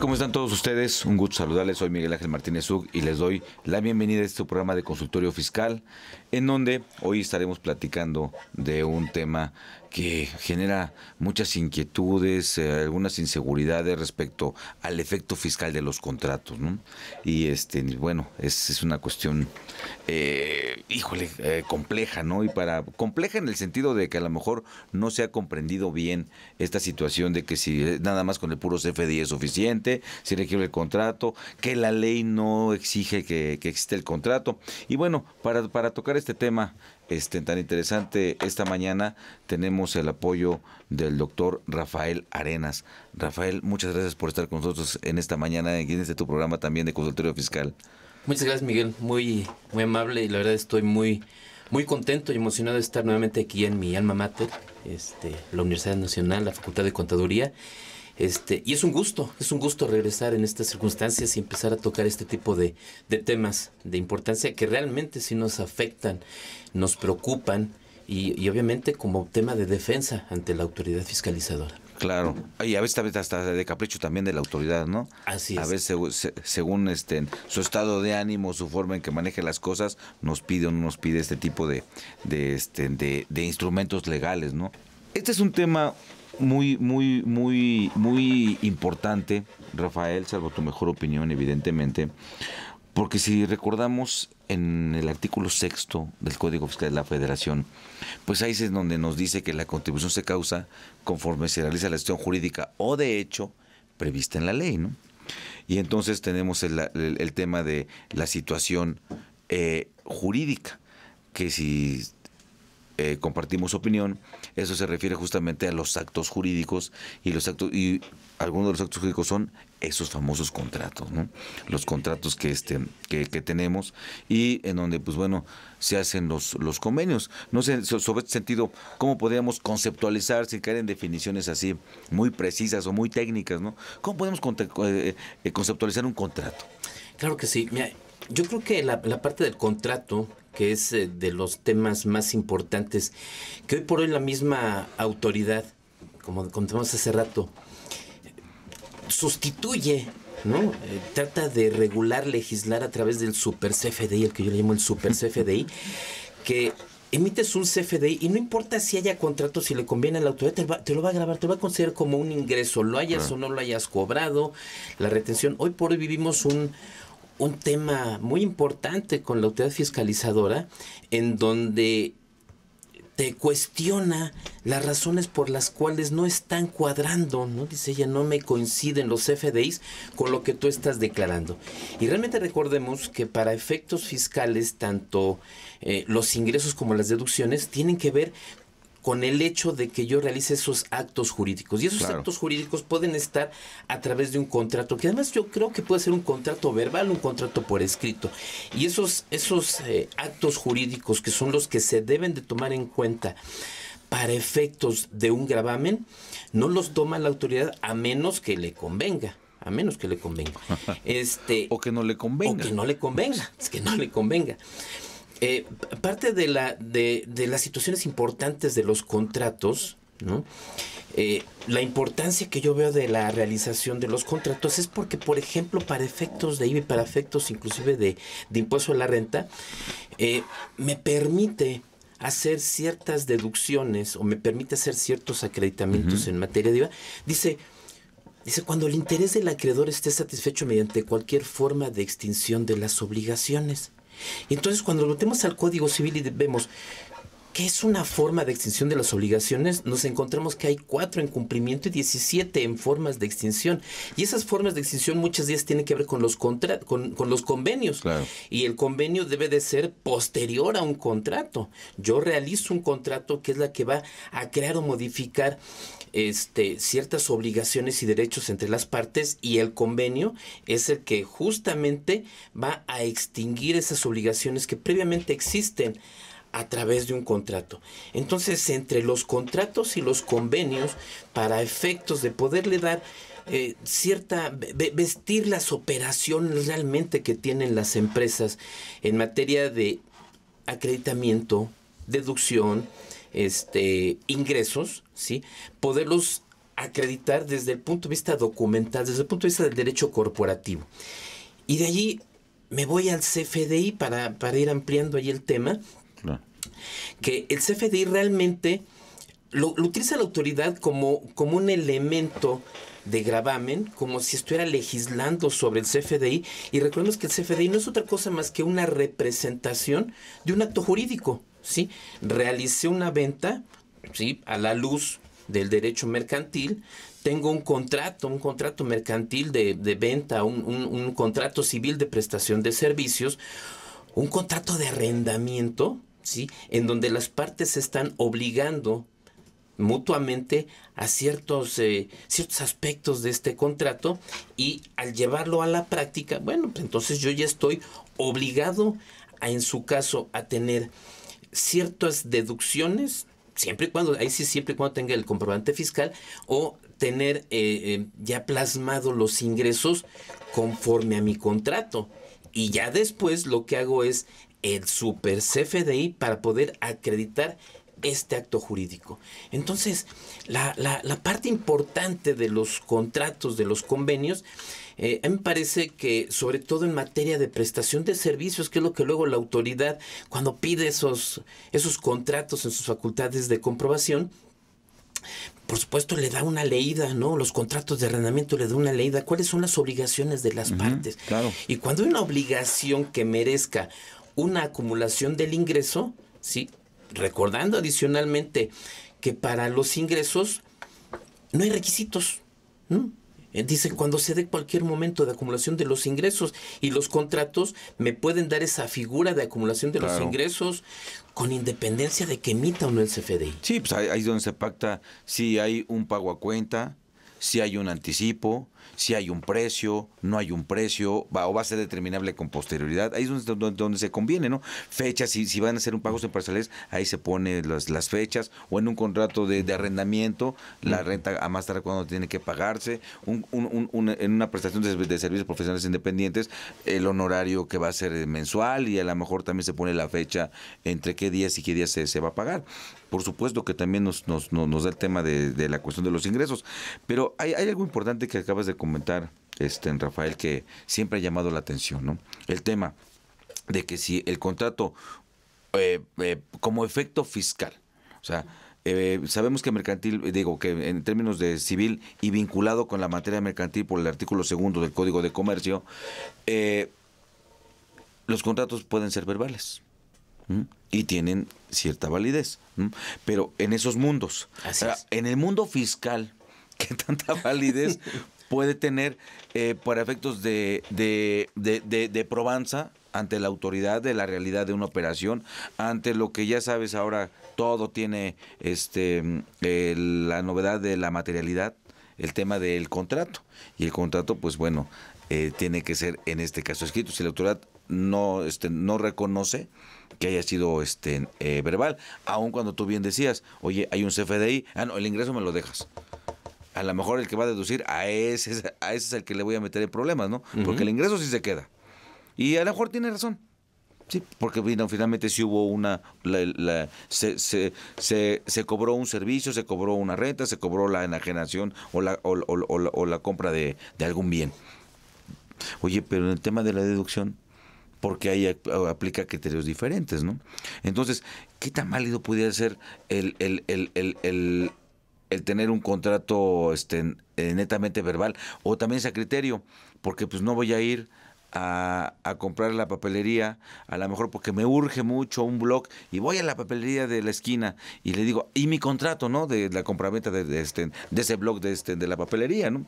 ¿Cómo están todos ustedes? Un gusto saludarles. Soy Miguel Ángel Martínez Ug y les doy la bienvenida a este programa de consultorio fiscal, en donde hoy estaremos platicando de un tema que genera muchas inquietudes, eh, algunas inseguridades respecto al efecto fiscal de los contratos, Y este, bueno, es, una cuestión, eh, híjole, eh, compleja, ¿no? Y para compleja en el sentido de que a lo mejor no se ha comprendido bien esta situación de que si eh, nada más con el puro CFDI es suficiente, si requiere el contrato, que la ley no exige que, que exista el contrato. Y bueno, para, para tocar este tema, este, tan interesante. Esta mañana tenemos el apoyo del doctor Rafael Arenas. Rafael, muchas gracias por estar con nosotros en esta mañana, en este tu programa también de consultorio fiscal. Muchas gracias, Miguel. Muy, muy amable y la verdad estoy muy, muy contento y emocionado de estar nuevamente aquí en mi alma mater, este, la Universidad Nacional, la Facultad de Contaduría. Este, y es un gusto, es un gusto regresar en estas circunstancias y empezar a tocar este tipo de, de temas de importancia que realmente sí nos afectan nos preocupan y, obviamente como tema de defensa ante la autoridad fiscalizadora. Claro, y a veces, hasta de capricho también de la autoridad, ¿no? Así es. A veces según este, su estado de ánimo, su forma en que maneje las cosas, nos pide o no nos pide este tipo de, este, de instrumentos legales, ¿no? Este es un tema muy, muy, muy, muy importante, Rafael, salvo tu mejor opinión, evidentemente, porque si recordamos en el artículo sexto del Código Fiscal de la Federación, pues ahí es donde nos dice que la contribución se causa conforme se realiza la gestión jurídica o de hecho prevista en la ley, ¿no? Y entonces tenemos el, tema de la situación eh, jurídica, que si eh, compartimos opinión, eso se refiere justamente a los actos jurídicos y los actos y algunos de los actos jurídicos son esos famosos contratos, Los contratos que este que, tenemos y en donde pues bueno, se hacen los los convenios. No sé sobre este sentido cómo podríamos conceptualizar sin caer en definiciones así muy precisas o muy técnicas, ¿no? ¿Cómo podemos eh, eh, conceptualizar un contrato? Claro que sí. yo creo que la, la parte del contrato que es eh, de los temas más importantes que hoy por hoy la misma autoridad como contamos hace rato, sustituye ¿no? Eh, trata de regular, legislar a través del super CFDI, el que yo le llamo el super CFDI, que emites un CFDI y no importa si haya contrato, si le conviene a la autoridad, te lo, va, a grabar, te va a considerar como un ingreso, lo hayas o no lo hayas cobrado, la retención. Hoy por hoy vivimos un, un tema muy importante con la autoridad fiscalizadora en donde te cuestiona las razones por las cuales no están cuadrando, ¿no? Dice ella, no me coinciden los FDIs con lo que tú estás declarando. Y realmente recordemos que para efectos fiscales, tanto eh, los ingresos como las deducciones tienen que ver con el hecho de que yo realice esos actos jurídicos. Y esos actos jurídicos pueden estar a través de un contrato, que además yo creo que puede ser un contrato verbal, un contrato por escrito. Y esos, esos eh, actos jurídicos que son los que se deben de tomar en cuenta para efectos de un gravamen, no los toma la autoridad a menos que le convenga a menos que le convenga. Este, o que no le convenga. O que no le convenga, es que no le convenga eh, parte de, la, de, de, las situaciones importantes de los contratos, ¿no? Eh, la importancia que yo veo de la realización de los contratos es porque, por ejemplo, para efectos de y para efectos inclusive de, impuesto a la renta, eh, me permite hacer ciertas deducciones o me permite hacer ciertos acreditamientos en materia de IVA. Dice, dice, cuando el interés del acreedor esté satisfecho mediante cualquier forma de extinción de las obligaciones. Y entonces cuando nos metemos al Código Civil y vemos que es una forma de extinción de las obligaciones, nos encontramos que hay cuatro en cumplimiento y 17 en formas de extinción. Y esas formas de extinción muchas veces tienen que ver con los, con, los convenios. Y el convenio debe de ser posterior a un contrato. Yo realizo un contrato que es la que va a crear o modificar este, ciertas obligaciones y derechos entre las partes y el convenio es el que justamente va a extinguir esas obligaciones que previamente existen a través de un contrato. Entonces, entre los contratos y los convenios, para efectos de poderle dar eh, cierta, vestir las operaciones realmente que tienen las empresas en materia de acreditamiento, deducción, este, ingresos, ¿sí? poderlos acreditar desde el punto de vista documental, desde el punto de vista del derecho corporativo. Y de allí me voy al CFDI para, para ir ampliando ahí el tema, que el CFDI realmente lo, utiliza la autoridad como, como un elemento de gravamen, como si estuviera legislando sobre el CFDI. Y recordemos que el CFDI no es otra cosa más que una representación de un acto jurídico. Realicé una venta, ¿sí? A la luz del derecho mercantil, tengo un contrato, un contrato mercantil de, venta, un, contrato civil de prestación de servicios, un contrato de arrendamiento, ¿sí? En donde las partes se están obligando mutuamente a ciertos, eh, ciertos aspectos de este contrato y al llevarlo a la práctica, bueno, pues entonces yo ya estoy obligado a, en su caso, a tener ciertas deducciones, siempre y cuando, ahí sí, siempre y cuando tenga el comprobante fiscal, o tener eh, eh, ya plasmado los ingresos conforme a mi contrato. Y ya después lo que hago es el super CFDI para poder acreditar este acto jurídico. Entonces, la, la parte importante de los contratos, de los convenios, eh, a mí me parece que, sobre todo en materia de prestación de servicios, que es lo que luego la autoridad, cuando pide esos, esos contratos en sus facultades de comprobación, por supuesto, le da una leída, ¿no? Los contratos de arrendamiento le da una leída. ¿Cuáles son las obligaciones de las partes? Claro. Y cuando hay una obligación que merezca una acumulación del ingreso, ¿sí? Recordando adicionalmente que para los ingresos no hay requisitos, ¿no? Eh, dice, cuando se dé cualquier momento de acumulación de los ingresos y los contratos me pueden dar esa figura de acumulación de los ingresos con independencia de que emita o no el CFDI. Sí, pues ahí es donde se pacta si hay un pago a cuenta, si hay un anticipo, si hay un precio, no hay un precio, va, o va a ser determinable con posterioridad. Ahí es donde, donde se conviene, ¿no? Fechas, si, si van a hacer un pago empresariales, ahí se pone las, fechas, o en un contrato de, arrendamiento, la renta a más tarde cuando tiene que pagarse, en una prestación de, servicios profesionales independientes, el honorario que va a ser mensual y a lo mejor también se pone la fecha entre qué días y qué días se, va a pagar. Por supuesto que también nos, nos, da el tema de, la cuestión de los ingresos, pero hay, hay algo importante que acabas de de comentar, este, en Rafael, que siempre ha llamado la atención, ¿no? El tema de que si el contrato, eh, eh, como efecto fiscal, o sea, eh, sabemos que mercantil, digo que en términos de civil y vinculado con la materia mercantil por el artículo segundo del Código de Comercio, los contratos pueden ser verbales y tienen cierta validez, pero en esos mundos, en el mundo fiscal, qué tanta validez puede tener eh, para efectos de, de, probanza ante la autoridad de la realidad de una operación, ante lo que ya sabes ahora todo tiene este mm, eh, la novedad de la materialidad, el tema del contrato. Y el contrato, pues bueno, eh, tiene que ser en este caso escrito. Si la autoridad no, este, no reconoce que haya sido este eh, verbal, aun cuando tú bien decías, oye, hay un CFDI, ah, no, el ingreso me lo dejas a lo mejor el que va a deducir, a ese, a ese es el que le voy a meter en problemas, ¿no? Porque el ingreso sí se queda. Y a lo mejor tiene razón. Sí, porque finalmente sí hubo una, se, cobró un servicio, se cobró una renta, se cobró la enajenación o la, o, la compra de, algún bien. Oye, pero en el tema de la deducción, porque ahí aplica criterios diferentes, ¿no? Entonces, ¿qué tan válido pudiera ser el el tener un contrato este, eh, netamente verbal o también sea criterio, porque pues no voy a ir a, comprar la papelería, a lo mejor porque me urge mucho un blog y voy a la papelería de la esquina y le digo, y mi contrato, ¿no? De la compraventa de, de, este, de ese blog de, este, de la papelería, ¿no?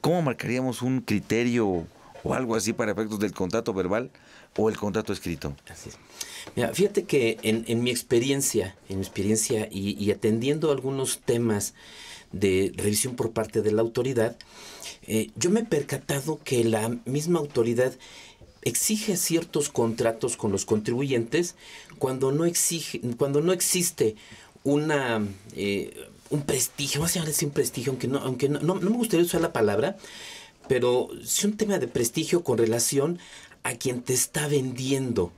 ¿Cómo, marcaríamos un criterio o algo así para efectos del contrato verbal o el contrato escrito? Así fíjate que en, mi experiencia, en experiencia y, atendiendo algunos temas de revisión por parte de la autoridad, eh, yo me he percatado que la misma autoridad exige ciertos contratos con los contribuyentes cuando no exige, cuando no existe una eh, un prestigio, vamos a prestigio, aunque no, aunque no, me gustaría usar la palabra, pero si un tema de prestigio con relación a quien te está vendiendo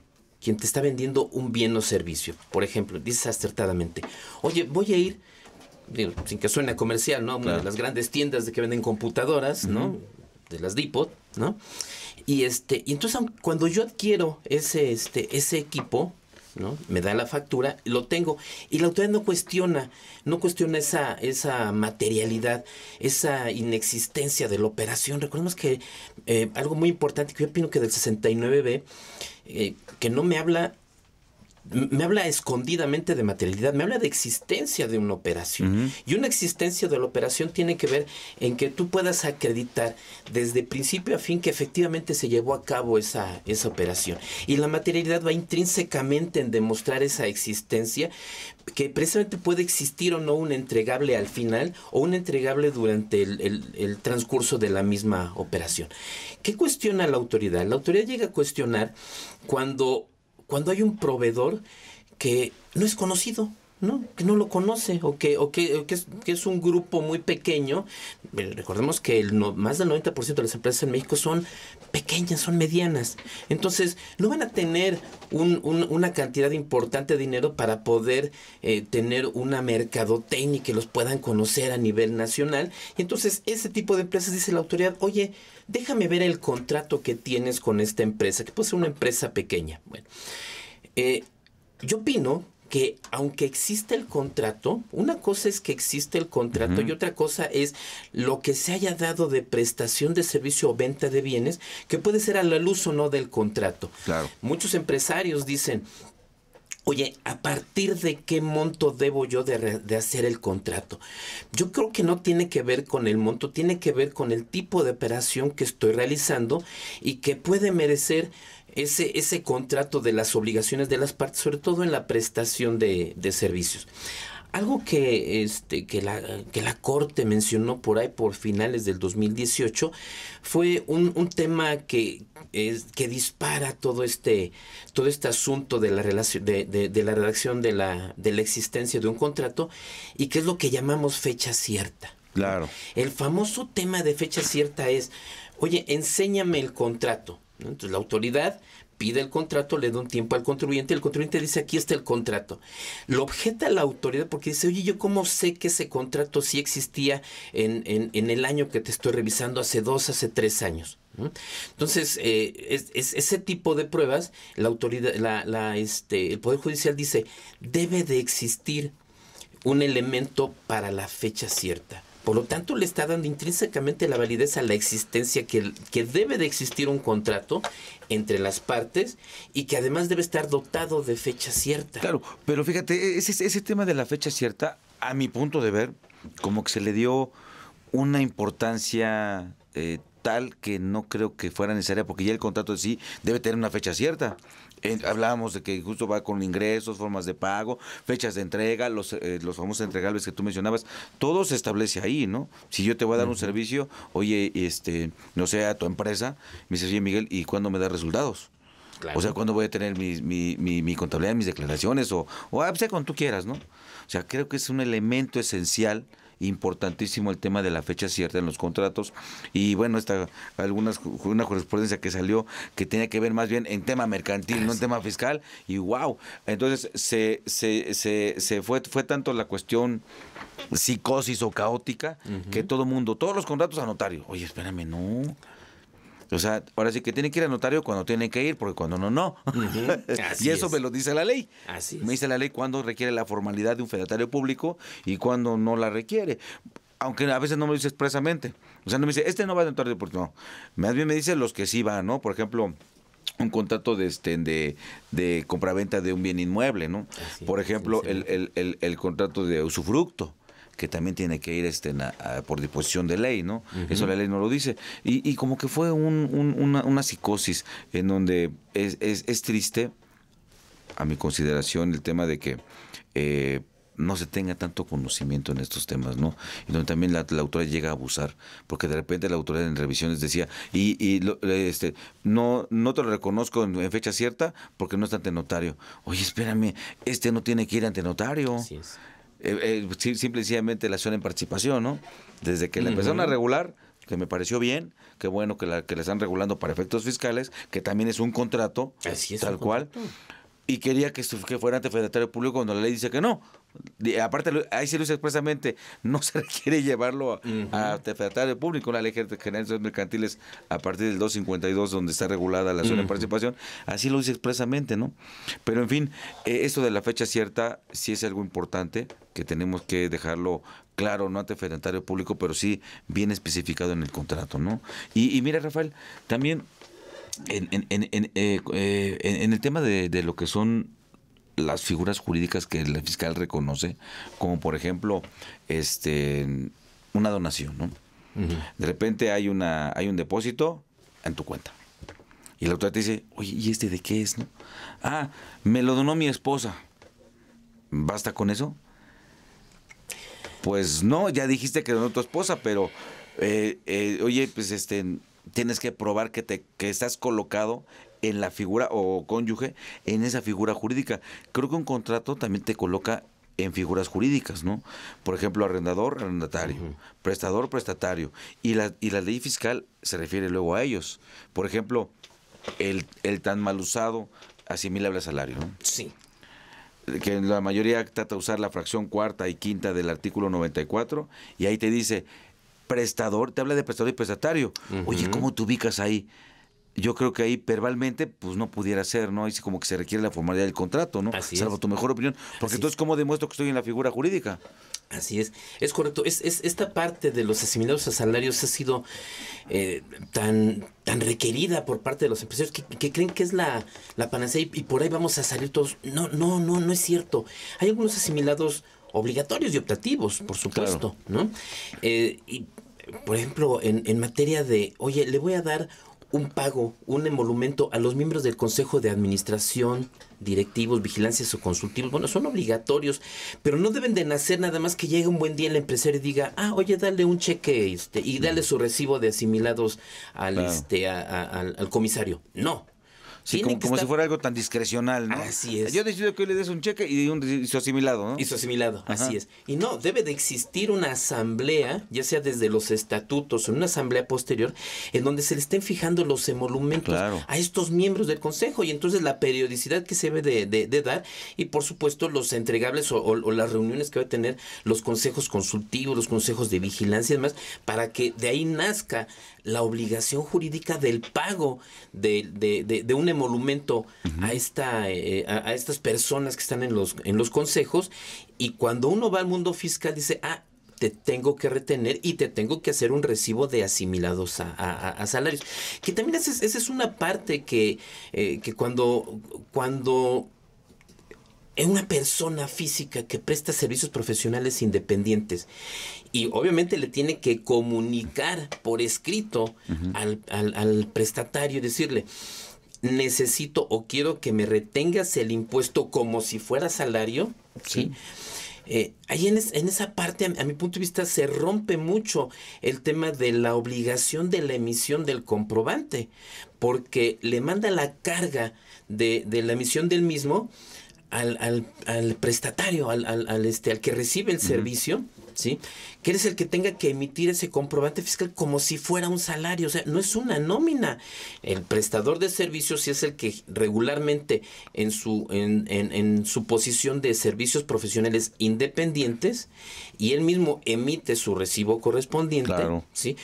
quien te está vendiendo un bien o servicio. Por ejemplo, dices acertadamente, oye, voy a ir, sin que suene comercial, ¿no? Una de las grandes tiendas de que venden computadoras, ¿no? De las Depot, ¿no? Y este, y entonces cuando yo adquiero ese, este, ese equipo, ¿no? Me da la factura, lo tengo. Y la autoridad no cuestiona, no cuestiona esa, esa materialidad, esa inexistencia de la operación. Recordemos que eh, algo muy importante que yo opino que del 69B eh, que no me habla me habla escondidamente de materialidad, me habla de existencia de una operación. Y una existencia de la operación tiene que ver en que tú puedas acreditar desde principio a fin que efectivamente se llevó a cabo esa, esa operación. Y la materialidad va intrínsecamente en demostrar esa existencia, que precisamente puede existir o no un entregable al final o un entregable durante el, el transcurso de la misma operación. ¿Qué cuestiona la autoridad? La autoridad llega a cuestionar cuando cuando hay un proveedor que no es conocido. No, que no lo conoce o que, o que, que, es, un grupo muy pequeño. Recordemos que más del 90% de las empresas en México son pequeñas, son medianas. Entonces, no van a tener una cantidad importante de dinero para poder eh, tener una mercadotecnia que los puedan conocer a nivel nacional. Y entonces, ese tipo de empresas, dice la autoridad, oye, déjame ver el contrato que tienes con esta empresa, que puede ser una empresa pequeña. Bueno, eh, yo opino que aunque existe el contrato, una cosa es que existe el contrato y otra cosa es lo que se haya dado de prestación de servicio o venta de bienes, que puede ser a la luz o no del contrato. Muchos empresarios dicen, Oye, ¿a partir de qué monto debo yo de, de, hacer el contrato? Yo creo que no tiene que ver con el monto, tiene que ver con el tipo de operación que estoy realizando y que puede merecer ese, ese contrato de las obligaciones de las partes, sobre todo en la prestación de, de servicios. Algo que, este, que, la, que la Corte mencionó por ahí por finales del 2018 fue un, tema que, que dispara todo este, todo este asunto de la, de, la redacción de la, de la existencia de un contrato y que es lo que llamamos fecha cierta. Claro. El famoso tema de fecha cierta es, oye, enséñame el contrato. Entonces la autoridad pide el contrato, le da un tiempo al contribuyente, el contribuyente dice, aquí está el contrato. Lo objeta la autoridad porque dice, oye, yo cómo sé que ese contrato sí existía en, el año que te estoy revisando, hace dos, hace tres años. Entonces, eh, ese tipo de pruebas, la autoridad, este, el Poder Judicial dice, debe de existir un elemento para la fecha cierta. Por lo tanto, le está dando intrínsecamente la validez a la existencia que, debe de existir un contrato entre las partes y que además debe estar dotado de fecha cierta. Claro, pero fíjate, e-, ese, ese tema de la fecha cierta, a mi punto de ver, como que se le dio una importancia eh, tal que no creo que fuera necesaria, porque ya el contrato sí debe tener una fecha cierta hablábamos de que justo va con ingresos, formas de pago, fechas de entrega, los, eh, los famosos entregables que tú mencionabas, todo se establece ahí, ¿no? Si yo te voy a dar un servicio, oye, este, no sé, a tu empresa, me dice, oye Miguel, ¿y cuándo me da resultados? O sea, ¿cuándo voy a tener mi, mi, mi, mi contabilidad, mis declaraciones? O, o sea, cuando tú quieras, ¿no? O sea, creo que es un elemento esencial importantísimo el tema de la fecha cierta en los contratos y bueno, esta algunas una correspondencia que salió que tenía que ver más bien en tema mercantil, no en tema fiscal y wow, entonces se se, fue fue tanto la cuestión psicosis o caótica que todo mundo, todos los contratos a notario. Oye, espérame, no. O sea, ahora sí que tiene que ir al notario cuando tiene que ir, porque cuando no, no. y eso me lo dice la ley. me dice la ley cuando requiere la formalidad de un fedatario público y cuando no la requiere. Aunque a veces no me lo dice expresamente. O sea, no me dice, este no va al notario, porque no. Más bien me dice los que sí van, ¿no? Por ejemplo, un contrato de este de, de compraventa de un bien inmueble, ¿no? Por ejemplo, el, el, el contrato de usufructo que también tiene que ir este, por disposición de ley, ¿no? Eso la ley no lo dice. Y, como que fue un, una, psicosis en donde es, triste, a mi consideración, el tema de que... Eh, no se tenga tanto conocimiento en estos temas, ¿no? Y donde también la, autoridad llega a abusar, porque de repente la autoridad en revisiones decía, y, este, no, no te lo reconozco en, fecha cierta porque no está ante notario. Oye, espérame, este no tiene que ir ante notario eh, eh pues, simple y sencillamente la acción en participación, ¿no? Desde que la empezaron a regular, que me pareció bien, que bueno que la, que están regulando para efectos fiscales, que también es un contrato, tal cual. Y quería que, fuera ante federatario público cuando la ley dice que no, aparte ahí se dice expresamente, no se requiere llevarlo a, uh público, una ley general de mercantiles a partir del 252 donde está regulada la zona de participación, así lo dice expresamente, ¿no? Pero en fin, eso eh, esto de la fecha cierta sí es algo importante que tenemos que dejarlo claro, no a fedatario público, pero sí bien especificado en el contrato, ¿no? Y, mira, Rafael, también en, eh, eh, el tema de lo que son las figuras jurídicas que el fiscal reconoce, como por ejemplo este, una donación. ¿no? De repente hay, una, hay un depósito en tu cuenta. Y la autoridad te dice, oye, ¿y este de qué es? Ah, me lo donó mi esposa. ¿Basta con eso? Pues no, ya dijiste que donó tu esposa, pero eh, eh, oye, pues este, tienes que probar que, te, que estás colocado en la figura o cónyuge en esa figura jurídica. Creo que un contrato también te coloca en figuras jurídicas, ¿no? Por ejemplo, arrendador, arrendatario, prestador, prestatario. Y la, y la ley fiscal se refiere luego a ellos. Por ejemplo, el, el tan mal usado asimilable salario, ¿no? Sí. Que la mayoría trata de usar la fracción cuarta y quinta del artículo 94, y ahí te dice prestador, te habla de prestador y prestatario. Oye, ¿cómo te ubicas ahí? yo creo que ahí verbalmente, pues no pudiera ser, ¿no? Ahí sí como que se requiere la formalidad del contrato, ¿no? Salvo tu mejor opinión. Porque entonces, ¿cómo demuestro que estoy en la figura jurídica? Así es, es correcto. Es, es esta parte de los asimilados a salarios ha sido eh, tan, tan requerida por parte de los empresarios que, creen que es la, la panacea y, por ahí vamos a salir todos. No, no, no, no es cierto. Hay algunos asimilados obligatorios y optativos, por supuesto, ¿no? Eh, y, por ejemplo, en, en materia de, oye, le voy a dar un pago, un emolumento a los miembros del Consejo de Administración, directivos, vigilancias o consultivos. Bueno, son obligatorios, pero no deben de nacer nada más que llegue un buen día el empresario y diga, ah, oye, dale un cheque este, y dale mm. su recibo de asimilados al, este, al comisario. No, Sí, como, si fuera algo tan discrecional, Así es. Yo decido que le des un cheque y un su asimilado, ¿no? Y su asimilado, así es. Y no, debe de existir una asamblea, ya sea desde los estatutos o una asamblea posterior, en donde se le estén fijando los emolumentos a estos miembros del consejo y entonces la periodicidad que se debe de, dar y por supuesto los entregables o, o, las reuniones que va a tener los consejos consultivos, los consejos de vigilancia y demás, para que de ahí nazca la obligación jurídica del pago de, un emolumento a, esta, eh, a, estas personas que están en los, en los consejos y cuando uno va al mundo fiscal dice, ah, te tengo que retener y te tengo que hacer un recibo de asimilados a, salarios. Que también esa es, una parte que, eh, que cuando, cuando es una persona física que presta servicios profesionales independientes y obviamente le tiene que comunicar por escrito al, al, prestatario y decirle, necesito o quiero que me retengas el impuesto como si fuera salario. ¿sí? Eh, ahí en, en, esa parte, a, mi punto de vista, se rompe mucho el tema de la obligación de la emisión del comprobante, porque le manda la carga de, de la emisión del mismo al, al, prestatario, al, este, al que recibe el servicio, ¿sí? Que es el que tenga que emitir ese comprobante fiscal como si fuera un salario, o sea, no es una nómina. El prestador de servicios sí es el que regularmente en su, en, en, en su posición de servicios profesionales independientes y él mismo emite su recibo correspondiente, claro. ¿sí?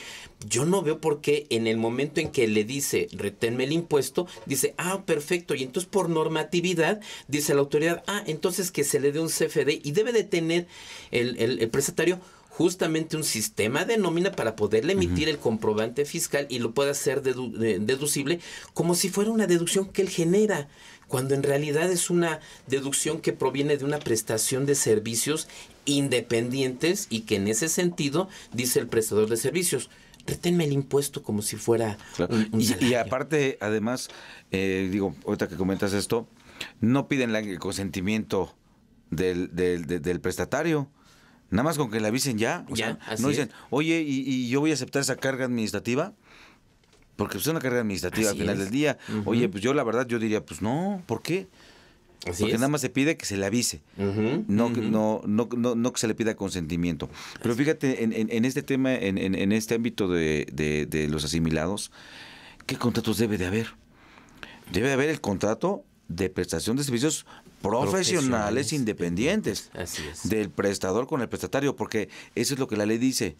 Yo no veo por qué en el momento en que le dice reténme el impuesto, dice, ah, perfecto. Y entonces por normatividad dice la autoridad, ah, entonces que se le dé un CFD y debe de tener el, el, prestatario justamente un sistema de nómina para poderle emitir el comprobante fiscal y lo pueda hacer deducible como si fuera una deducción que él genera, cuando en realidad es una deducción que proviene de una prestación de servicios independientes y que en ese sentido dice el prestador de servicios reténme el impuesto como si fuera. y, aparte, además, eh, digo, ahorita que comentas esto, no piden el consentimiento del, del, prestatario. Nada más con que le avisen ya. ya no dicen, oye, y, yo voy a aceptar esa carga administrativa. Porque pues, es una carga administrativa al final del día. Oye, pues yo la verdad, yo diría, pues no, ¿por qué? porque nada más se pide que se le avise, no, no, no, que se le pida consentimiento. Pero fíjate, en, este tema, en, este ámbito de, de, los asimilados, ¿qué contratos debe de haber? Debe de haber el contrato de prestación de servicios profesionales independientes del prestador con el prestatario, porque eso es lo que la ley dice.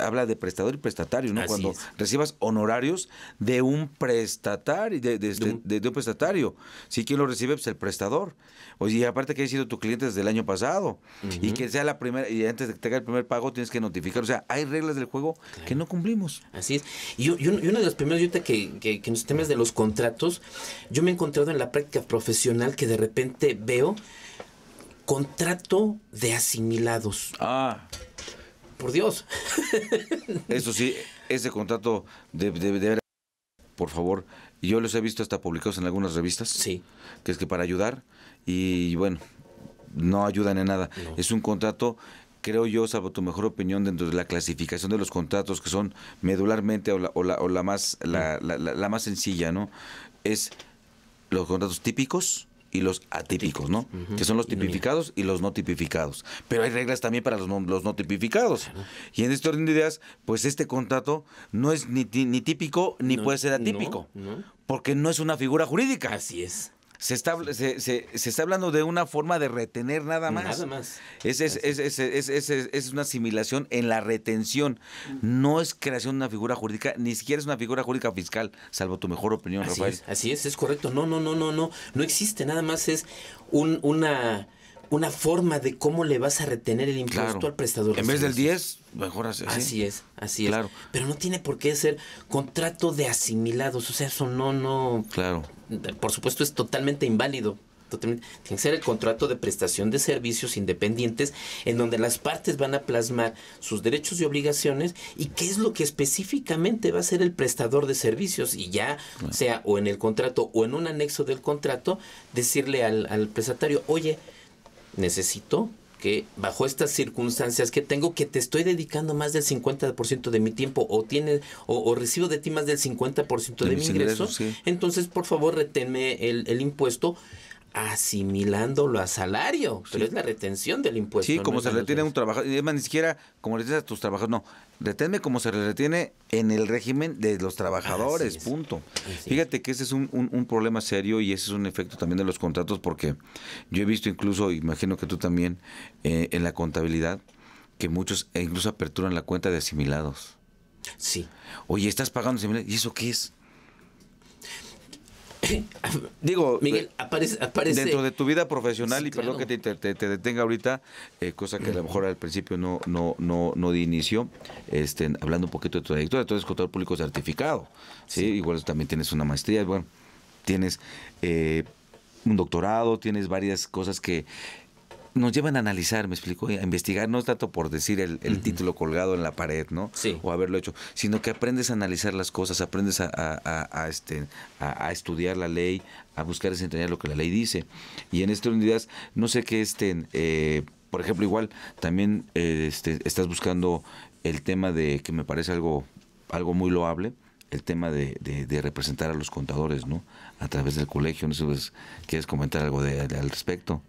habla de prestador y prestatario, ¿no? Cuando recibas honorarios de un prestatario, este, de, de, un... prestatario. Si quien lo recibe, pues el prestador. o pues, y aparte que haya sido tu cliente desde el año pasado y que sea la primera, y antes de que te haga el primer pago tienes que notificar. O sea, hay reglas del juego que no cumplimos. Así es. Y, y, uno de los primeros, yo que, que, que en los temas de los contratos, yo me he encontrado en la práctica profesional que de repente veo contrato de asimilados. Ah. Por Dios. Eso sí, ese contrato de, de, por favor, yo los he visto hasta publicados en algunas revistas. Sí. Que es que para ayudar y bueno, no ayudan en nada. Es un contrato creo yo, salvo tu mejor opinión dentro de la clasificación de los contratos que son medularmente o la, más mm. la, más sencilla, ¿no? Es los contratos típicos, y los atípicos, ¿no? Que son los tipificados y los no tipificados. Pero hay reglas también para los no, los no tipificados. Y en este orden de ideas, pues este contrato no es ni, ni típico ni puede ser atípico. porque no es una figura jurídica. Así es. Se está, se, se, está hablando de una forma de retener nada más. Nada más. Es, es, una asimilación en la retención. No es creación de una figura jurídica, ni siquiera es una figura jurídica fiscal, salvo tu mejor opinión, así Rafael. así es, es correcto. No, no, no, no, no. No existe. Nada más es un, una una forma de cómo le vas a retener el impuesto al prestador. En vez del 10, mejor así. Así es, así claro. es. Pero no tiene por qué ser contrato de asimilados, o sea, eso no, no. Claro. Por supuesto es totalmente inválido. Tiene que ser el contrato de prestación de servicios independientes en donde las partes van a plasmar sus derechos y obligaciones y qué es lo que específicamente va a ser el prestador de servicios y ya sea o en el contrato o en un anexo del contrato decirle al prestatario, oye, necesito que bajo estas circunstancias que tengo, que te estoy dedicando más del 50% de mi tiempo o, tiene o, recibo de ti más del 50% de, de mi ingreso, ingresos, entonces por favor reténme el, el impuesto asimilándolo a salario, pero es la retención del impuesto. Sí, como se retiene un trabajador, y además ni siquiera como le dices a tus trabajadores, no, reténme como se retiene en el régimen de los trabajadores, punto. Fíjate que ese es un, problema serio y ese es un efecto también de los contratos porque yo he visto incluso, imagino que tú también, eh, en la contabilidad, que muchos e incluso aperturan la cuenta de asimilados. Sí. Oye, estás pagando asimilados, ¿y eso qué es? Digo, Miguel, aparece, Dentro de tu vida profesional, y perdón que te, detenga ahorita, eh, cosa que a lo mejor al principio no, no, no, no di inicio, este, hablando un poquito de tu trayectoria, tú eres contador público certificado, ¿sí? Igual también tienes una maestría, bueno, tienes eh, un doctorado, tienes varias cosas que nos llevan a analizar, me explico, a investigar, no es tanto por decir el, título colgado en la pared, ¿no? Sí. O haberlo hecho, sino que aprendes a analizar las cosas, aprendes a, este, a, estudiar la ley, a buscar desentrañar lo que la ley dice. Y en estas unidades, no sé qué estén, eh, por ejemplo, igual también eh, este, estás buscando el tema de, que me parece algo, algo muy loable, el tema de, representar a los contadores, ¿no? A través del colegio, no sé si quieres comentar algo de, al respecto.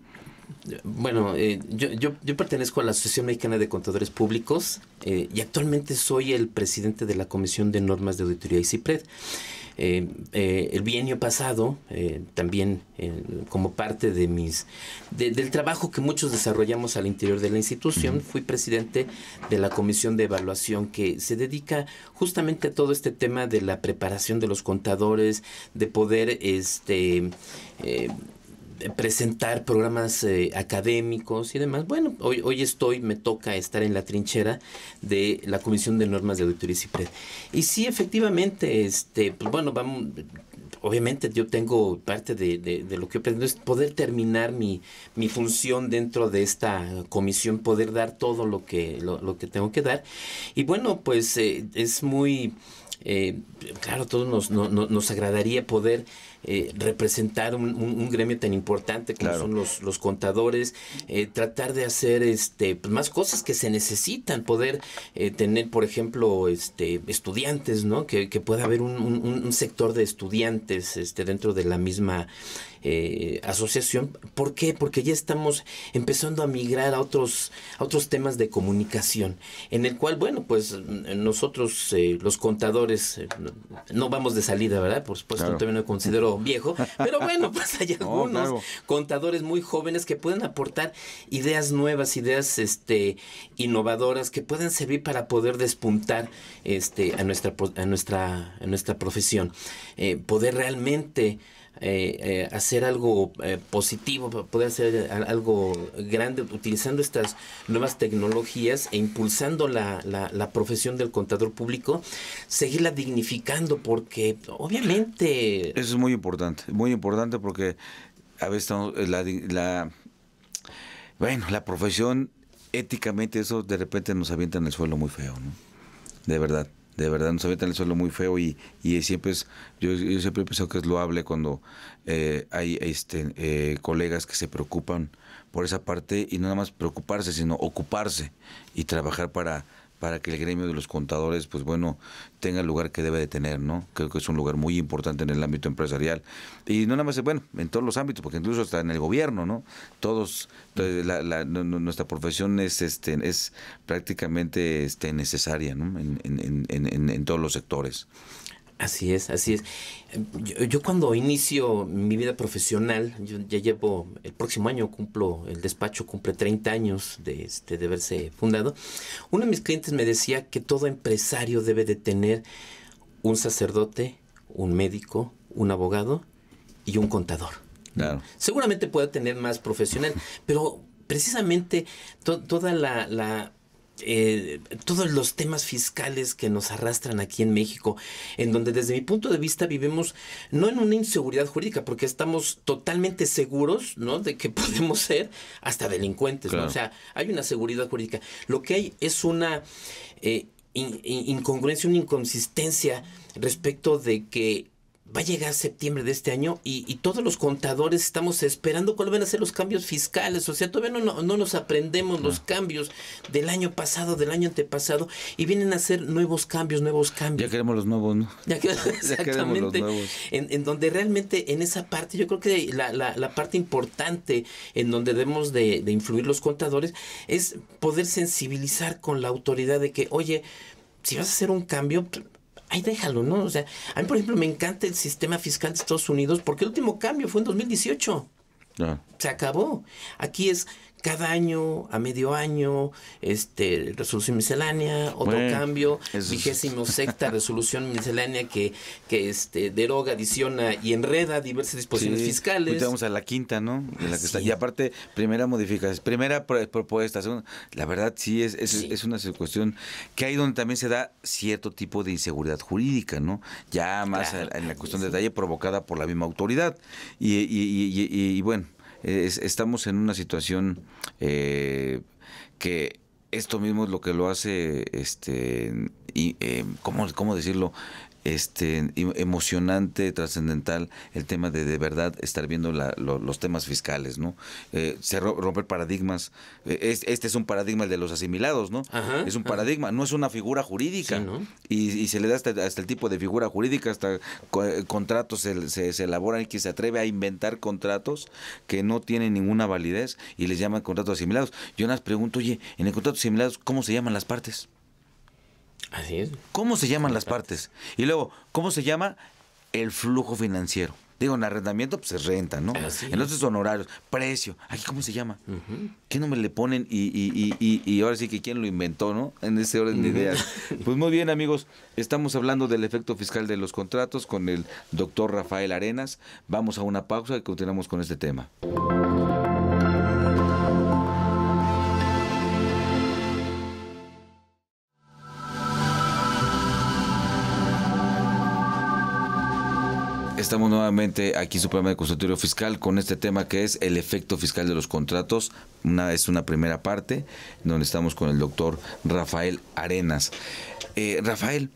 Bueno, eh, yo, yo, yo, pertenezco a la Asociación Mexicana de Contadores Públicos eh, y actualmente soy el presidente de la Comisión de Normas de Auditoría y CIPRED. Eh, el bienio pasado, también como parte de mis del trabajo que muchos desarrollamos al interior de la institución, fui presidente de la comisión de evaluación que se dedica justamente a todo este tema de la preparación de los contadores, de poder este presentar programas eh, académicos y demás. Bueno, hoy, hoy estoy, me toca estar en la trinchera de la Comisión de Normas de Auditoría CIPRED. Y sí, efectivamente, este, pues bueno, vamos, obviamente yo tengo parte de, lo que pretendo es poder terminar mi, mi función dentro de esta comisión, poder dar todo lo que, lo, que tengo que dar. Y bueno, pues eh, es muy, eh, claro, todos nos, nos agradaría poder eh, representar un, gremio tan importante que son los, los contadores, eh, tratar de hacer este pues, más cosas que se necesitan, poder eh, tener, por ejemplo, este estudiantes, ¿no? Que, pueda haber un, un, sector de estudiantes este, dentro de la misma eh, asociación. ¿Por qué? Porque ya estamos empezando a migrar a otros, otros temas de comunicación, en el cual, bueno, pues mm, nosotros eh, los contadores eh, no vamos de salida, ¿verdad? Por supuesto, también lo considero viejo, pero bueno, pues hay algunos contadores muy jóvenes que pueden aportar ideas nuevas, ideas este, innovadoras que pueden servir para poder despuntar este, a, nuestra, nuestra, a nuestra profesión, poder realmente eh, eh, hacer algo eh, positivo, poder hacer eh, algo grande utilizando estas nuevas tecnologías e impulsando la, la, profesión del contador público, seguirla dignificando porque obviamente... Eso es muy importante, muy importante porque a veces la, la bueno, la profesión éticamente eso de repente nos avienta en el suelo muy feo, ¿no? De verdad de verdad nos avientan el suelo muy feo y, y siempre es, yo, yo siempre pensado que es loable cuando eh, hay este, eh, colegas que se preocupan por esa parte y no nada más preocuparse, sino ocuparse y trabajar para para que el gremio de los contadores, pues bueno, tenga el lugar que debe de tener, ¿no? Creo que es un lugar muy importante en el ámbito empresarial. Y no nada más, bueno, en todos los ámbitos, porque incluso hasta en el gobierno, ¿no? Todos, eh, nuestra profesión es, este, es prácticamente este, necesaria, ¿no? en todos los sectores. Así es, así es. Yo, cuando inicio mi vida profesional, yo ya llevo, el próximo año cumplo, el despacho cumple 30 años de, este, de haberse fundado, uno de mis clientes me decía que todo empresario debe de tener un sacerdote, un médico, un abogado y un contador. Claro. Seguramente pueda tener más profesional, pero precisamente toda la eh, todos los temas fiscales que nos arrastran aquí en México, en donde desde mi punto de vista vivimos no en una inseguridad jurídica, porque estamos totalmente seguros, ¿no? De que podemos ser hasta delincuentes, O sea, hay una seguridad jurídica. Lo que hay es una eh, incongruencia, una inconsistencia respecto de que va a llegar septiembre de este año y, todos los contadores estamos esperando cuáles van a ser los cambios fiscales. O sea, todavía no, nos aprendemos los cambios del año pasado, del año antepasado, y vienen a hacer nuevos cambios, nuevos cambios. Ya queremos los nuevos, ¿no? Ya, queremos los nuevos. En, en, donde realmente en esa parte, yo creo que la, parte importante en donde debemos de influir los contadores es poder sensibilizar con la autoridad de que, oye, si vas a hacer un cambio, Ay, déjalo, ¿no? O sea, a mí, por ejemplo, me encanta el sistema fiscal de Estados Unidos porque el último cambio fue en 2018. Ya. Se acabó. Aquí es cada año, a medio año, este, resolución miscelánea, otro cambio, vigésimo sexta resolución miscelánea que, que este, deroga, adiciona y enreda diversas disposiciones fiscales. Vamos a la quinta, ¿no? la está. Y aparte, primera modificación, primera propuesta, segunda. la verdad sí es, es, una cuestión que hay donde también se da cierto tipo de inseguridad jurídica, ¿no? Ya más en la cuestión de detalle provocada por la misma autoridad. y, y bueno estamos en una situación eh, que esto mismo es lo que lo hace, este, eh, ¿cómo, ¿cómo, decirlo? este, emocionante, trascendental, el tema de de verdad estar viendo los temas fiscales, ¿no? Eh, romper paradigmas. E, este es un paradigma el de los asimilados, ¿no? es un paradigma, no es una figura jurídica. y, se le da hasta, el tipo de figura jurídica, hasta eh, contratos se, se, elaboran y que se atreve a inventar contratos que no tienen ninguna validez y les llaman contratos asimilados. Yo las pregunto, oye, en el contrato asimilados, ¿cómo se llaman las partes? Así es. ¿Cómo se llaman las partes? Y luego, ¿cómo se llama el flujo financiero? Digo, en arrendamiento pues es renta, ¿no? Entonces en los honorarios, precio. Aquí, ¿cómo se llama? ¿Qué nombre le ponen? Y, ahora sí que quién lo inventó, ¿no? En ese orden de ideas. Pues muy bien, amigos. Estamos hablando del efecto fiscal de los contratos con el doctor Rafael Arenas. Vamos a una pausa y continuamos con este tema. Estamos nuevamente aquí, su de consultorio fiscal, con este tema que es el efecto fiscal de los contratos. Una, es una primera parte, donde estamos con el doctor Rafael Arenas. Eh, Rafael,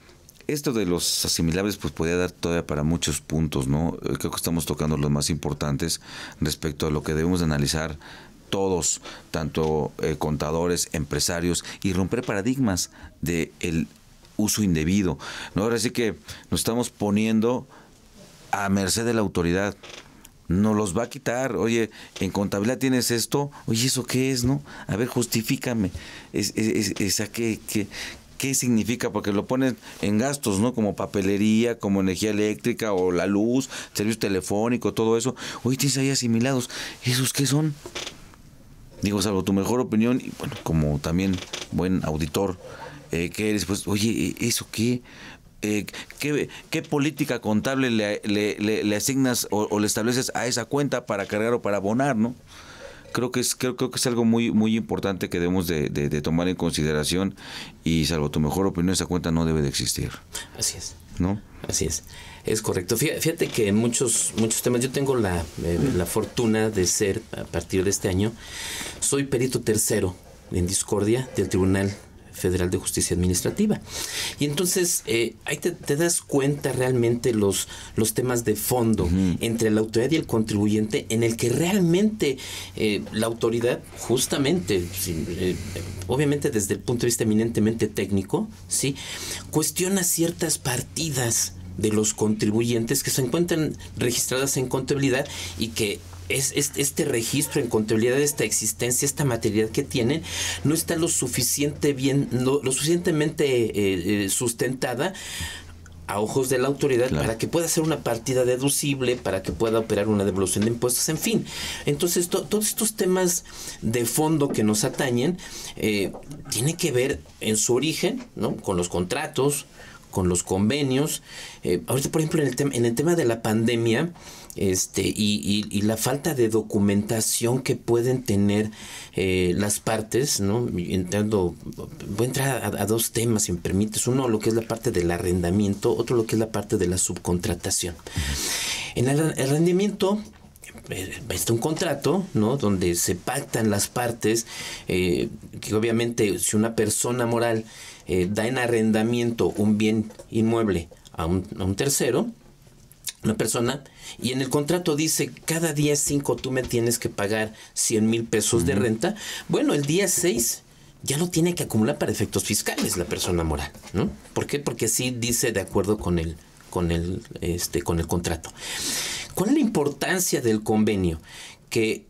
esto de los asimilables pues podría dar todavía para muchos puntos, ¿no? Eh, creo que estamos tocando los más importantes respecto a lo que debemos analizar todos, tanto eh, contadores, empresarios, y romper paradigmas del uso indebido. ¿no? Ahora sí que nos estamos poniendo a merced de la autoridad. No los va a quitar. Oye, en contabilidad tienes esto. Oye, ¿eso qué es, no? A ver, justifícame. Es, es, es, ¿qué, significa? Porque lo ponen en gastos, ¿no? Como papelería, como energía eléctrica o la luz, servicio telefónico, todo eso. Oye, tienes ahí asimilados. ¿Esos qué son? Digo, salvo tu mejor opinión, y bueno, como también buen auditor, eh, ¿qué eres, pues, oye, ¿e-, ¿eso qué? eh, ¿qué, política contable le, asignas o, le estableces a esa cuenta para cargar o para abonar, ¿no? Creo que es, creo, creo que es algo muy, muy importante que debemos de, tomar en consideración y salvo tu mejor opinión, esa cuenta no debe de existir. Así es. ¿No? Así es. Es correcto. Fíjate que en muchos, muchos temas, yo tengo la, eh, la, fortuna de ser, a partir de este año, soy perito tercero en discordia del Tribunal Federal de Justicia Administrativa. Y entonces eh, ahí te, das cuenta realmente los, los temas de fondo entre la autoridad y el contribuyente en el que realmente eh, la autoridad, justamente, eh, obviamente desde el punto de vista eminentemente técnico, ¿sí? cuestiona ciertas partidas de los contribuyentes que se encuentran registradas en contabilidad y que es, este registro en contabilidad, de esta existencia, esta materialidad que tienen, no está lo suficiente bien, no lo suficientemente eh, eh, sustentada a ojos de la autoridad para que pueda hacer una partida deducible, para que pueda operar una devolución de impuestos, en fin. Entonces, todos estos temas de fondo que nos atañen eh, tiene que ver en su origen, ¿no? Con los contratos, con los convenios. Eh, ahorita, por ejemplo, en el, en el tema de la pandemia, este, y, y, la falta de documentación que pueden tener eh, las partes, ¿no? Entrando, voy a entrar a, dos temas, si me permites. Uno, lo que es la parte del arrendamiento, otro, lo que es la parte de la subcontratación. En el arrendamiento, eh, está un contrato, ¿no? Donde se pactan las partes, eh, que obviamente si una persona moral da en arrendamiento un bien inmueble a un tercero, una persona y en el contrato dice cada día 5 tú me tienes que pagar 100 mil pesos de renta, bueno, el día 6 ya lo tiene que acumular para efectos fiscales la persona moral, ¿no? ¿Por qué? Porque sí dice de acuerdo con el, con el, este, con el contrato. ¿Cuál es la importancia del convenio? Que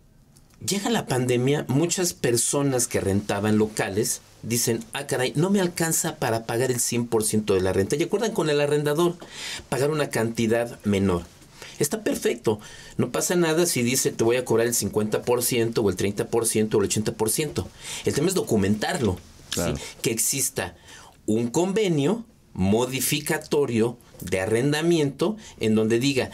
llega la pandemia, muchas personas que rentaban locales dicen, ah, caray, no me alcanza para pagar el 100% de la renta. Y acuerdan con el arrendador, pagar una cantidad menor. Está perfecto, no pasa nada si dice te voy a cobrar el 50% o el 30% o el 80%. El tema es documentarlo, que exista un convenio modificatorio de arrendamiento en donde diga,